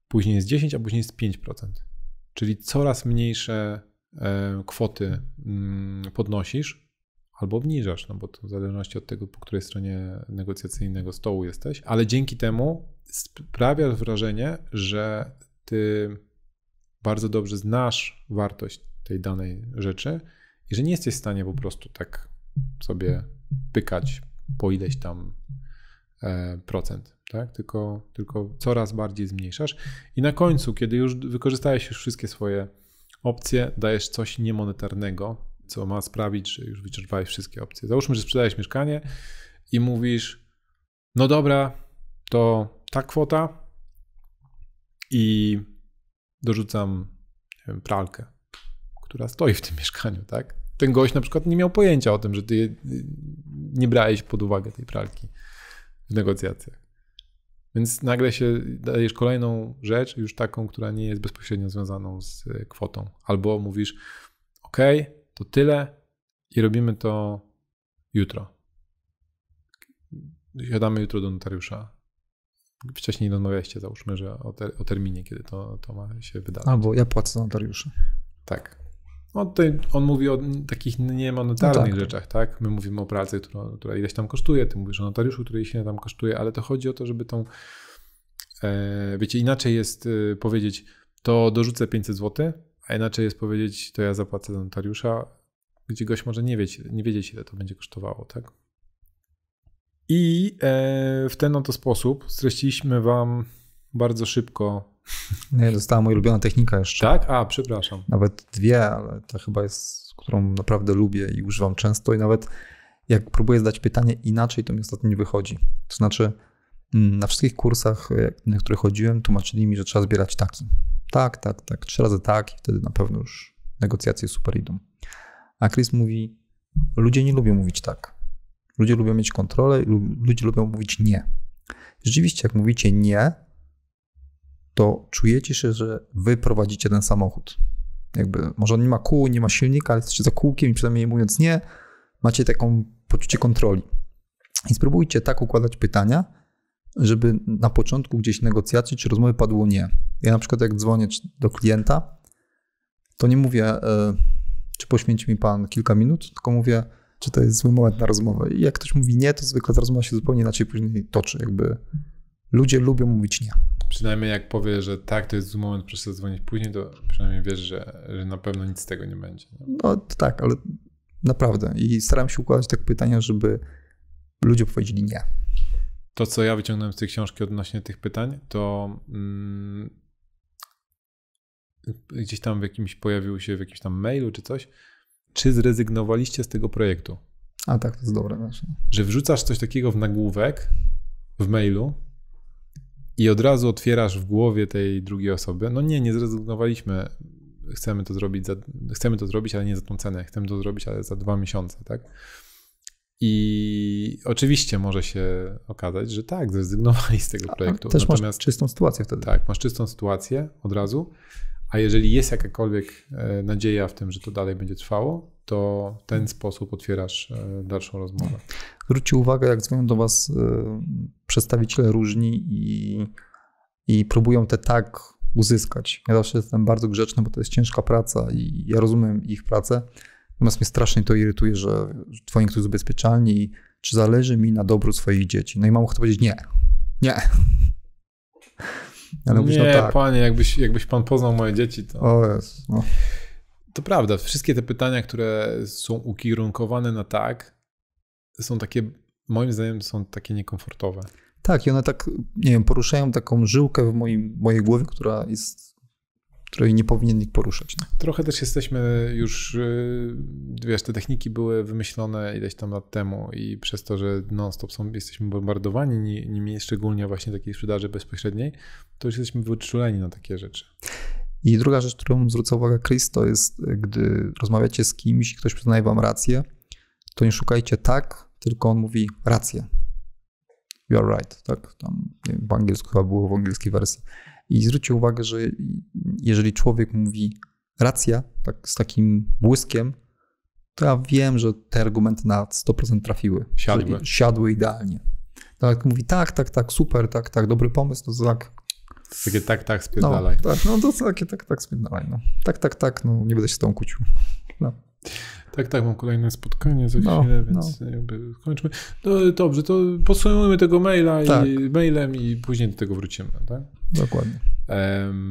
później jest 10%, a później jest 5%. Czyli coraz mniejsze e, kwoty mm, podnosisz albo obniżasz, no bo to w zależności od tego, po której stronie negocjacyjnego stołu jesteś, ale dzięki temu sprawiasz wrażenie, że ty bardzo dobrze znasz wartość tej danej rzeczy i że nie jesteś w stanie po prostu tak sobie pykać po ileś tam e, procent, tak? tylko, tylko coraz bardziej zmniejszasz. I na końcu, kiedy już wykorzystałeś już wszystkie swoje opcje, dajesz coś niemonetarnego, co ma sprawić, że już wyczerpałeś wszystkie opcje. Załóżmy, że sprzedałeś mieszkanie i mówisz, no dobra, to ta kwota i dorzucam wiem, pralkę, która stoi w tym mieszkaniu, tak? ten gość na przykład nie miał pojęcia o tym, że ty nie brałeś pod uwagę tej pralki w negocjacjach. Więc nagle się dajesz kolejną rzecz, już taką, która nie jest bezpośrednio związaną z e, kwotą. Albo mówisz, OK, to tyle i robimy to jutro. Siadamy jutro do notariusza. Wcześniej rozmawialiście, załóżmy, że o, ter o terminie, kiedy to, to ma się wydarzyć. Albo ja płacę notariusza. Tak. No tutaj on mówi o takich niemonetarnych no tak. rzeczach, tak? My mówimy o pracy, która, która ileś tam kosztuje, ty mówisz o notariuszu, który się tam kosztuje, ale to chodzi o to, żeby tą, e, wiecie, inaczej jest e, powiedzieć, to dorzucę 500 zł, a inaczej jest powiedzieć, to ja zapłacę za notariusza, gdzie gość może nie wiedzieć, nie wiedzieć ile to będzie kosztowało, tak? I e, w ten oto sposób streściliśmy wam bardzo szybko nie, została moja ulubiona technika jeszcze. Tak? A, przepraszam. Nawet dwie, ale to chyba jest, którą naprawdę lubię i używam często i nawet jak próbuję zadać pytanie inaczej, to mi ostatnio nie wychodzi. To znaczy, mm, na wszystkich kursach, na których chodziłem, tłumaczyli mi, że trzeba zbierać taki. Tak, tak, tak, trzy razy tak i wtedy na pewno już negocjacje super idą. A Chris mówi, ludzie nie lubią mówić tak. Ludzie lubią mieć kontrolę, ludzie lubią mówić nie. Rzeczywiście, jak mówicie nie, to czujecie się, że wy prowadzicie ten samochód. Jakby, może on nie ma kół, nie ma silnika, ale jesteście za kółkiem i przynajmniej mówiąc nie, macie taką poczucie kontroli. I spróbujcie tak układać pytania, żeby na początku gdzieś negocjacji czy rozmowy padło nie. Ja na przykład jak dzwonię do klienta, to nie mówię, e, czy poświęci mi pan kilka minut, tylko mówię, czy to jest zły moment na rozmowę. I jak ktoś mówi nie, to zwykle ta rozmowa się zupełnie inaczej później toczy. Jakby ludzie lubią mówić nie przynajmniej jak powie, że tak, to jest zły moment, proszę zadzwonić później, to przynajmniej wiesz, że, że na pewno nic z tego nie będzie. Nie? No tak, ale naprawdę. I staram się układać tak pytania, żeby ludzie powiedzieli nie. To, co ja wyciągnąłem z tej książki odnośnie tych pytań, to mm, gdzieś tam w jakimś pojawił się w jakimś tam mailu czy coś. Czy zrezygnowaliście z tego projektu? A tak, to jest dobre. właśnie. Że wrzucasz coś takiego w nagłówek w mailu, i od razu otwierasz w głowie tej drugiej osoby, no nie, nie zrezygnowaliśmy, chcemy to zrobić, za, chcemy to zrobić, ale nie za tą cenę, chcemy to zrobić, ale za dwa miesiące, tak? I oczywiście może się okazać, że tak, zrezygnowali z tego projektu. A, też Natomiast, masz czystą sytuację wtedy. Tak, masz czystą sytuację od razu, a jeżeli jest jakakolwiek e, nadzieja w tym, że to dalej będzie trwało, to w ten sposób otwierasz e, dalszą rozmowę. Zwróćcie uwagę, jak dzwonią do Was e, przedstawiciele różni i, i próbują te tak uzyskać. Ja zawsze jestem bardzo grzeczny, bo to jest ciężka praca i ja rozumiem ich pracę. Natomiast mnie strasznie to irytuje, że twoim ktoś ubezpieczalni, czy zależy mi na dobru swoich dzieci. No i mam ochotę powiedzieć nie. Nie. Ale mówisz, no nie, no tak. panie, jakbyś, jakbyś pan poznał moje dzieci, to... O jest, no. To prawda, wszystkie te pytania, które są ukierunkowane na tak, są takie, moim zdaniem, są takie niekomfortowe. Tak, i one tak, nie wiem, poruszają taką żyłkę w moim, mojej głowie, która jest której nie powinien nikt poruszać. No. Trochę też jesteśmy już, y, wiesz, te techniki były wymyślone ileś tam lat temu i przez to, że non-stop są, jesteśmy bombardowani nimi, szczególnie właśnie takiej sprzedaży bezpośredniej, to już jesteśmy wyczuleni na takie rzeczy. I druga rzecz, którą zwrócę uwagę Chris, to jest, gdy rozmawiacie z kimś i ktoś przyznaje wam rację, to nie szukajcie tak, tylko on mówi rację you are right, tak? Tam, nie wiem, po angielsku chyba było, w angielskiej wersji. I zwróćcie uwagę, że jeżeli człowiek mówi racja, tak z takim błyskiem, to ja wiem, że te argumenty na 100% trafiły. Siadły. Siadły idealnie. Tak, mówi tak, tak, tak, super, tak, tak, dobry pomysł, to tak. Takie tak, tak, no, spierdalaj. No, tak, no to takie tak, tak, spierdalaj. No. Tak, tak, tak, no nie będę się z tą kłócił. No. Tak, tak, mam kolejne spotkanie za no, chwilę, no, więc no. jakby kończmy. No, dobrze, to podsumujmy tego maila tak. i mailem i później do tego wrócimy, tak? Dokładnie.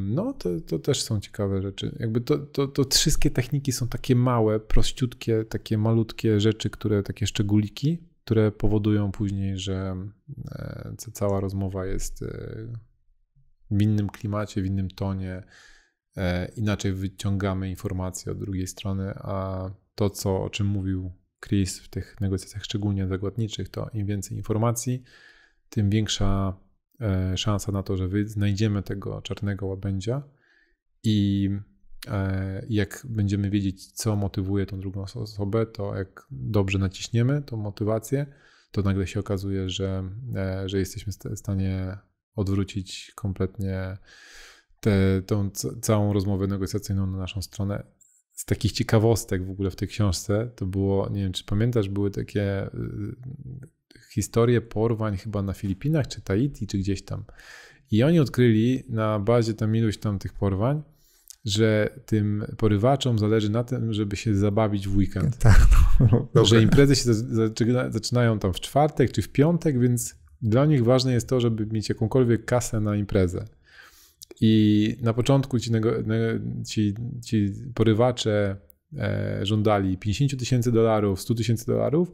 no, to, to też są ciekawe rzeczy. Jakby to, to, to wszystkie techniki są takie małe, prościutkie, takie malutkie rzeczy, które takie szczególiki, które powodują później, że e, cała rozmowa jest e, w innym klimacie, w innym tonie E, inaczej wyciągamy informacje od drugiej strony, a to, co, o czym mówił Chris w tych negocjacjach, szczególnie zakładniczych, to im więcej informacji, tym większa e, szansa na to, że znajdziemy tego czarnego łabędzia i e, jak będziemy wiedzieć, co motywuje tą drugą osobę, to jak dobrze naciśniemy tą motywację, to nagle się okazuje, że, że jesteśmy w stanie odwrócić kompletnie te, tą całą rozmowę negocjacyjną na naszą stronę. Z takich ciekawostek w ogóle w tej książce to było, nie wiem czy pamiętasz, były takie y, historie porwań chyba na Filipinach czy Tahiti czy gdzieś tam. I oni odkryli na bazie tam iluś tam tych porwań, że tym porywaczom zależy na tym, żeby się zabawić w weekend. Tak, no, no, no że imprezy się zaczynają tam w czwartek czy w piątek, więc dla nich ważne jest to, żeby mieć jakąkolwiek kasę na imprezę. I na początku ci, ci, ci porywacze e, żądali 50 tysięcy dolarów, 100 tysięcy dolarów,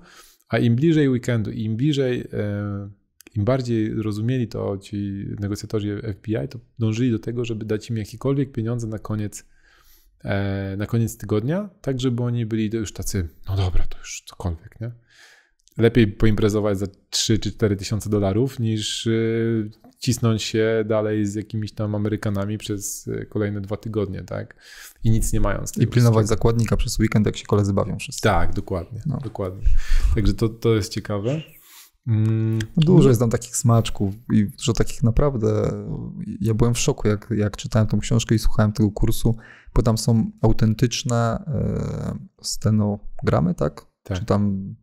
a im bliżej weekendu, im bliżej, e, im bardziej rozumieli to ci negocjatorzy FBI, to dążyli do tego, żeby dać im jakiekolwiek pieniądze na koniec, e, na koniec tygodnia, tak żeby oni byli już tacy, no dobra, to już cokolwiek, nie? lepiej poimprezować za 3 czy 4 tysiące dolarów niż y, cisnąć się dalej z jakimiś tam Amerykanami przez y, kolejne dwa tygodnie, tak? I nic nie mając. I pilnować zakładnika przez weekend, jak się koledzy bawią wszyscy. Tak, dokładnie. No. dokładnie. Także to, to jest ciekawe. Mm, no dużo jest tam takich smaczków i dużo takich naprawdę. Ja byłem w szoku, jak, jak czytałem tą książkę i słuchałem tego kursu, bo tam są autentyczne e, stenogramy, tak? tak. Czy tam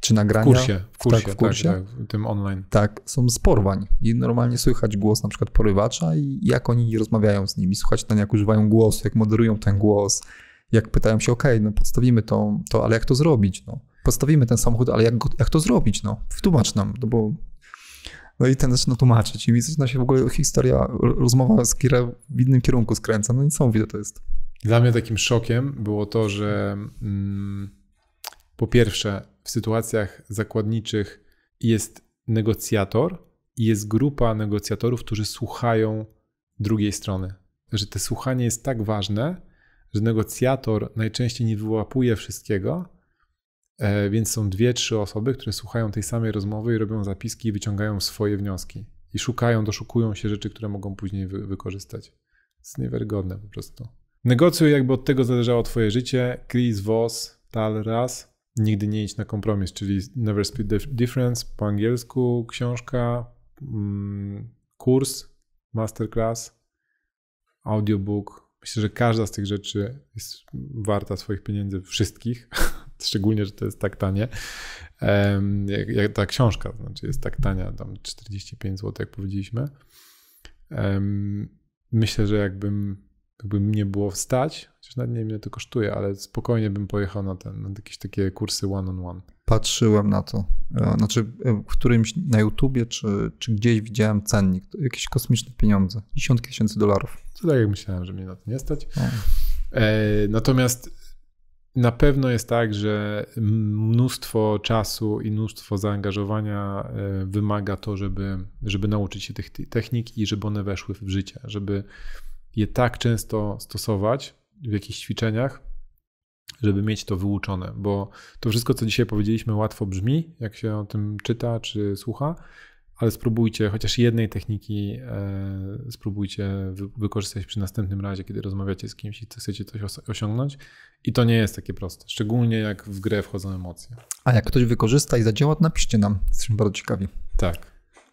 czy nagrania. W kursie, w kursie, tak, w kursie. Tak, tak, tym online. Tak, są z porwań i normalnie słychać głos na przykład porywacza i jak oni rozmawiają z nimi, słuchać na jak używają głosu, jak moderują ten głos, jak pytają się, ok, no podstawimy to, to ale jak to zrobić, no. Podstawimy ten samochód, ale jak, jak to zrobić, no. Wtłumacz nam, no bo... No i ten zaczyna tłumaczyć i mi zaczyna się w ogóle historia, rozmowa z kiera w innym kierunku skręca, no niesamowite to jest. Dla mnie takim szokiem było to, że... Mm, po pierwsze, w sytuacjach zakładniczych jest negocjator i jest grupa negocjatorów, którzy słuchają drugiej strony. Że to słuchanie jest tak ważne, że negocjator najczęściej nie wyłapuje wszystkiego, e, więc są dwie, trzy osoby, które słuchają tej samej rozmowy i robią zapiski i wyciągają swoje wnioski. I szukają, doszukują się rzeczy, które mogą później wy wykorzystać. To jest niewiarygodne po prostu. Negocjuj, jakby od tego zależało Twoje życie. Chris Voss, Tal Raz Nigdy nie idź na kompromis, czyli Never Split the Difference po angielsku, książka, mm, kurs, masterclass, audiobook. Myślę, że każda z tych rzeczy jest warta swoich pieniędzy, wszystkich. Szczególnie, że to jest tak tanie. Jak, jak ta książka, znaczy jest tak tania, tam 45 zł, jak powiedzieliśmy. Myślę, że jakbym jakby mnie było wstać, chociaż nawet nie wiem ile to kosztuje, ale spokojnie bym pojechał na, ten, na jakieś takie kursy one-on-one. On one. Patrzyłem na to. E, znaczy e, w którymś na YouTubie czy, czy gdzieś widziałem cennik. Jakieś kosmiczne pieniądze. Dziesiątki tysięcy dolarów. To tak jak myślałem, że mnie na to nie stać. No. E, natomiast na pewno jest tak, że mnóstwo czasu i mnóstwo zaangażowania e, wymaga to, żeby, żeby nauczyć się tych technik i żeby one weszły w życie, żeby je tak często stosować w jakichś ćwiczeniach, żeby mieć to wyuczone, bo to wszystko, co dzisiaj powiedzieliśmy, łatwo brzmi, jak się o tym czyta czy słucha, ale spróbujcie chociaż jednej techniki, e, spróbujcie wy, wykorzystać przy następnym razie, kiedy rozmawiacie z kimś i chcecie coś osiągnąć. I to nie jest takie proste, szczególnie jak w grę wchodzą emocje. A jak ktoś wykorzysta i zadziała, to napiszcie nam, jesteśmy bardzo ciekawi. Tak,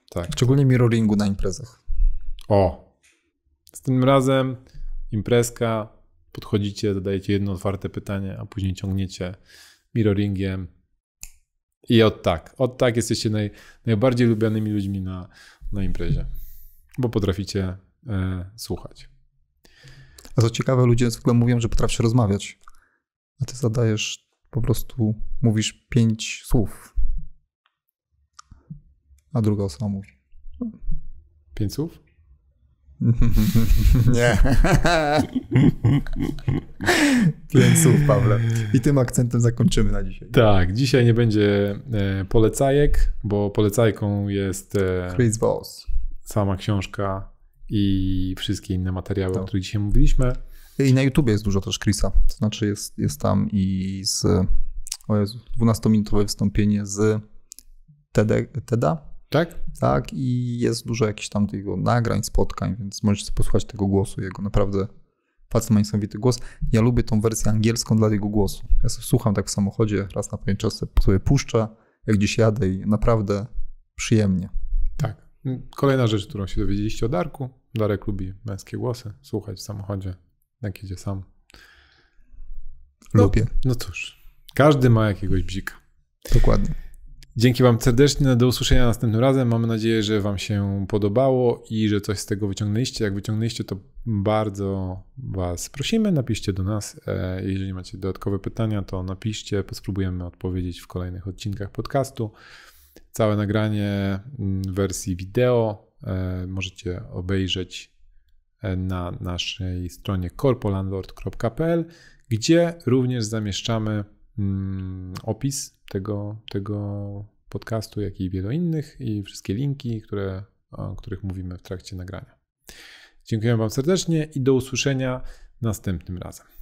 tak. Szczególnie mirroringu na imprezach. O, z tym razem imprezka, podchodzicie, zadajecie jedno otwarte pytanie, a później ciągniecie mirroringiem i od tak. Od tak jesteście naj, najbardziej lubianymi ludźmi na, na imprezie, bo potraficie e, słuchać. A co ciekawe, ludzie zwykle mówią, że potrafisz rozmawiać, a ty zadajesz po prostu, mówisz pięć słów, a druga osoba mówi. Pięć słów? Nie. Pięć słów, Pawle. I tym akcentem zakończymy na dzisiaj. Tak, dzisiaj nie będzie e, polecajek, bo polecajką jest e, Chris Voss. Sama książka i wszystkie inne materiały, to. No. o których dzisiaj mówiliśmy. I na YouTubie jest dużo też Chrisa. To znaczy jest, jest tam i z o Jezu, 12-minutowe wystąpienie z TED, TEDa tak? Tak, i jest dużo jakichś tam tego nagrań, spotkań, więc możecie posłuchać tego głosu. Jego naprawdę facet ma niesamowity głos. Ja lubię tą wersję angielską dla jego głosu. Ja sobie słucham tak w samochodzie, raz na pewien czas sobie puszcza, jak gdzieś jadę i naprawdę przyjemnie. Tak. Kolejna rzecz, którą się dowiedzieliście o Darku. Darek lubi męskie głosy, słuchać w samochodzie, jak idzie sam. No, lubię. No cóż, każdy ma jakiegoś bzika. Dokładnie. Dzięki Wam serdecznie, do usłyszenia następnym razem. Mamy nadzieję, że Wam się podobało i że coś z tego wyciągnęliście. Jak wyciągnęliście, to bardzo Was prosimy, napiszcie do nas. E, jeżeli macie dodatkowe pytania, to napiszcie, spróbujemy odpowiedzieć w kolejnych odcinkach podcastu. Całe nagranie w mm, wersji wideo e, możecie obejrzeć e, na naszej stronie korpolandlord.pl, gdzie również zamieszczamy Mm, opis tego, tego podcastu, jak i wielu innych, i wszystkie linki, które, o których mówimy w trakcie nagrania. Dziękuję Wam serdecznie i do usłyszenia następnym razem.